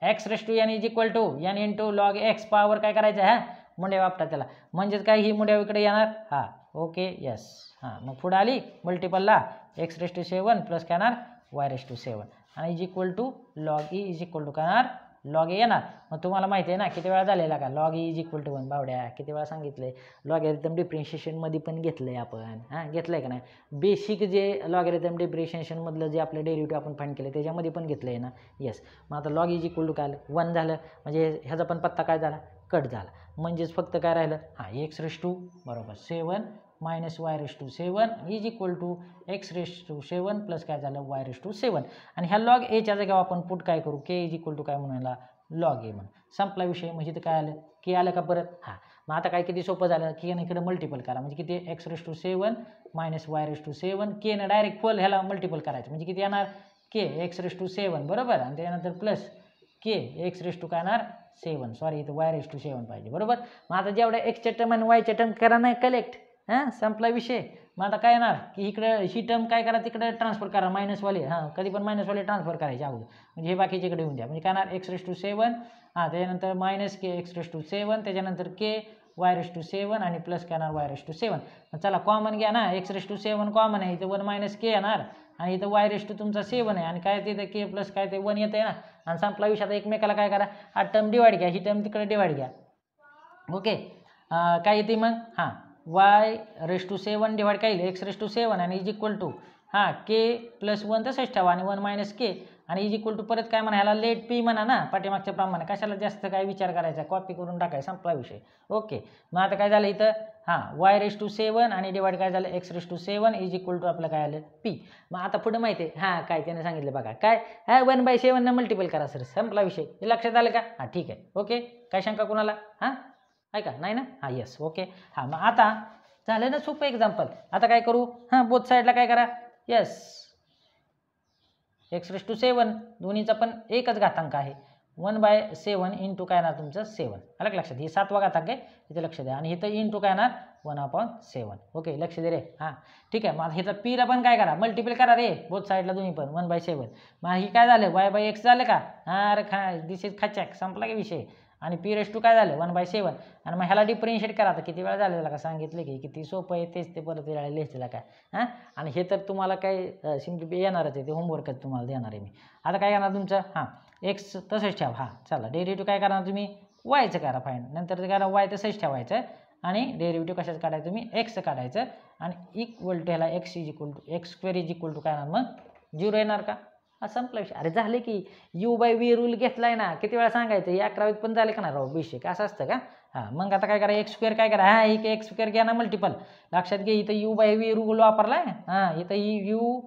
x raise to n is equal to n into log x power काय करायचं आहे मुंड्या वापटा त्याला म्हणजेच काय ही मुंड्या इकडे येणार हा ओके यस हां मग पुढे आली मल्टिपलला x raise to seven plus काय येणार वाय रेस टू सेवन आणि is equal to log e is equal to काय येणार लॉग ए येणार मग तुम्हाला माहिती आहे ना किती वेळा झालेला का log a is equal to one बावड्या किती वेळा सांगितलं आहे लॉगॅरिथम डिप्रिशिएशनमध्ये पण घेतलं आहे आपण हां घेतलं आहे का नाही बेसिक जे लॉगॅरिथम डिप्रिशिएशनमधलं जे आपलं डेरिव्हेटिव्ह आपण फाईन केलं त्याच्यामध्ये पण घेतलं आहे ना येस मग आता लॉग इज इक्वल टू काय वन झालं म्हणजे ह्याचा पण पत्ता काय झाला कट झाला म्हणजेच फक्त काय राहिलं हां एक्स रेस टू बरोबर seven minus y raise to seven is equal to x raise to seven plus काय झालं वाय रेस टू सेवन आणि ह्या लॉग एच्या जागा आपण पुट काय करू के इज इक्वल टू काय म्हणून लॉग ए म्हणून संपला विषय म्हणजे ते काय आलं के आलं का परत हां मग आता काय किती सोपं झालं के नाही इकडे मल्टिपल करा म्हणजे किती x raise to seven minus y raise to seven k केनं डायरेक्ट फल ह्याला मल्टिपल करायचं म्हणजे किती येणार k x raise to seven बरोबर आणि त्यानंतर plus k x raise to काय येणार सेवन सॉरी इथं वाय रेस टू सेवन पाहिजे बरोबर मग आता जेवढ्या एक्सच्या टर्म आणि वायच्या टर्म करा नाही कलेक्ट हां संपला विषय मग आता काय येणार की इकडं ही टर्म काय करा तिकडे ट्रान्सफर करा मायनसवाले हां कधी पण मायनसवाले ट्रान्सफर करायचे अगोदर म्हणजे हे इकडे येऊन द्या म्हणजे काय येणार एक्स रेस टू सेवन हां त्याच्यानंतर minus k x raise to seven त्याच्यानंतर के वाय टू सेवन आणि प्लस काय येणार वाय रेस टू सेवन चला कॉमन घ्या ना x raise to seven common आहे इथं वन मायनस के येणार आणि इथं वाय टू तुमचा सेवन आहे आणि काय ते के प्लस काय ते वन येतं आहे ना आणि संपला आता एकमेकाला काय करा हा टर्म डिवाईड घ्या ही टर्म तिकडे डिवाईड घ्या ओके काय येते मग हां y raise to seven divide काय एक्स रेस टू सेवन आणि इज इक्वल टू हां के प्लस वन तसंच ठेवा आणि वन मायनस के आणि इज इक्वल टू परत काय म्हणा ह्याला लेट पी म्हणा ना पाठीमागच्या प्रमाणे कशाला जास्त काय विचार करायचा कॉपी करून टाकायचा संपला विषय ओके मग आता काय झालं इथं हां वाय रेस टू सेवन आणि डिवाइड काय झालं x raise to seven is equal to आपलं काय आलं पी मग आता पुढे माहिती आहे हां काय त्याने सांगितलं बघा काय हा वन बाय सेवन ना मल्टिपल करा सर संपला विषय हे लक्षात आलं का हां ठीक आहे ओके काय शंका कुणाला हां आहे का नाही ना हां येस ओके हां मग आता झालं ना सोपं एक्झाम्पल आता काय करू हां बोथ साईडला काय करा yes x raise to seven दोन्हीचा पण एकच घातांक आहे वन बाय सेवन टू काय येणार तुमचं सेवन अलग लक्षात हे सातवा घातांक आहे इथे लक्ष द्या आणि इथं टू काय येणार वन अपॉन सेवन ओके लक्ष दे रे हां ठीक आहे मग ह्याचा पीला पण काय करा मल्टिपल करा रे बोथ साईडला दोन्ही पण वन बाय सेवन मग हे काय झालं वाय बाय एक्स झालं का हां अरे खा दिस इज खचॅक संपला की विषय आणि पी रेस टू काय झालं वन बाय सेवन आणि मग ह्याला डिफरेन्शिएट करा आता किती वेळा झालेला का सांगितलं की किती सोपं आहे तेच ते परत वेळा लिहायचं काय हां आणि हे तर तुम्हाला काय सिम्प्लिफी येणारच आहे ते होमवर्कच तुम्हाला देणार आहे मी आता काय करणार तुमचं हां एक्स तसंच ठेवा हां चला डेरिव्हेटिव्ह काय करणार तुम्ही वायचं करा फाईन नंतर ते करा वाय तसंच ठेवायचं आणि डेरिव्हेटिव्ह कशाचं काढायचं तुम्ही एक्स काढायचं आणि इक्वल टू ह्याला x is equal to x square is equal to काय येणार मग झिरो येणार का हा संपला विषय अरे झाले की यू बाय वी रूल घेतलाय ना किती वेळा सांगायचं या अकरावीत पण झाले का ना राव का असं असतं का हां मग आता काय करा एक स्क्वेअर काय करा हा एक एक स्क्वेअर घ्या ना मल्टिपल लक्षात घे इथं यू बाय वी रूल वापरलाय हां इथं ही यू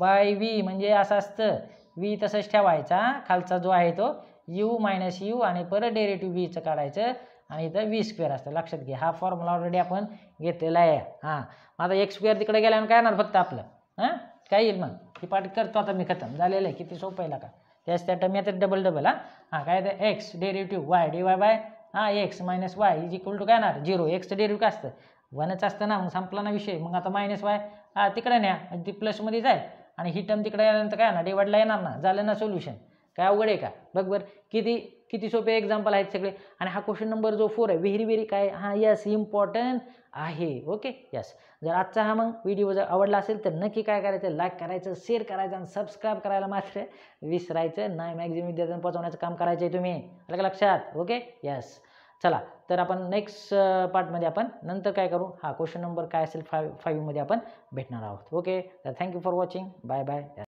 बाय वी म्हणजे असं असतं वी तसंच ठेवायचा खालचा जो आहे तो यू मायनस यू आणि परत डेरेटिव्ह वीचं काढायचं आणि इथं वी स्क्वेअर असतं लक्षात घे हा फॉर्म्युला ऑलरेडी आपण घेतलेला आहे हां आता एक स्क्वेअर तिकडे गेल्यानं काय येणार फक्त आपलं हां काय येईल मग ही पाठ करतो आता मी खतम झालेलं आहे किती सोपं आहे का त्याच त्या टमी येतात डबल डबल हा हां काय तर x derivative y d Y by हां x minus y is equal to काय येणार झिरो एक्सचं डेरिव्ह असतं वनच असतं ना मग संपला ना विषय मग आता मायनस वाय हां तिकडे न्या ती प्लसमध्ये जाईल आणि ही टर्म तिकडे आल्यानंतर काय ना डिवाइडला येणार ना झालं ना सोल्युशन काय अवघड आहे का बघ बरं किती किती सोपे एक्झाम्पल आहेत सगळे आणि हा क्वेश्चन नंबर जो फोर आहे व्हेरी व्हेरी काय हां यस इम्पॉर्टंट आहे ओके यस जर आजचा हा मग व्हिडिओ जर आवडला असेल तर नक्की काय करायचं लाईक करायचं शेअर करायचं आणि सबस्क्राईब करायला मात्र विसरायचं नाही मॅक्झिमम विद्यार्थ्यांना पोहोचवण्याचं काम करायचं आहे तुम्ही अलग लक्षात ओके यस चला तर आपण नेक्स्ट पार्टमध्ये आपण नंतर काय करू हा क्वेश्चन नंबर काय असेल फाय फाईव्हमध्ये आपण भेटणार आहोत ओके तर thank you for watching bye bye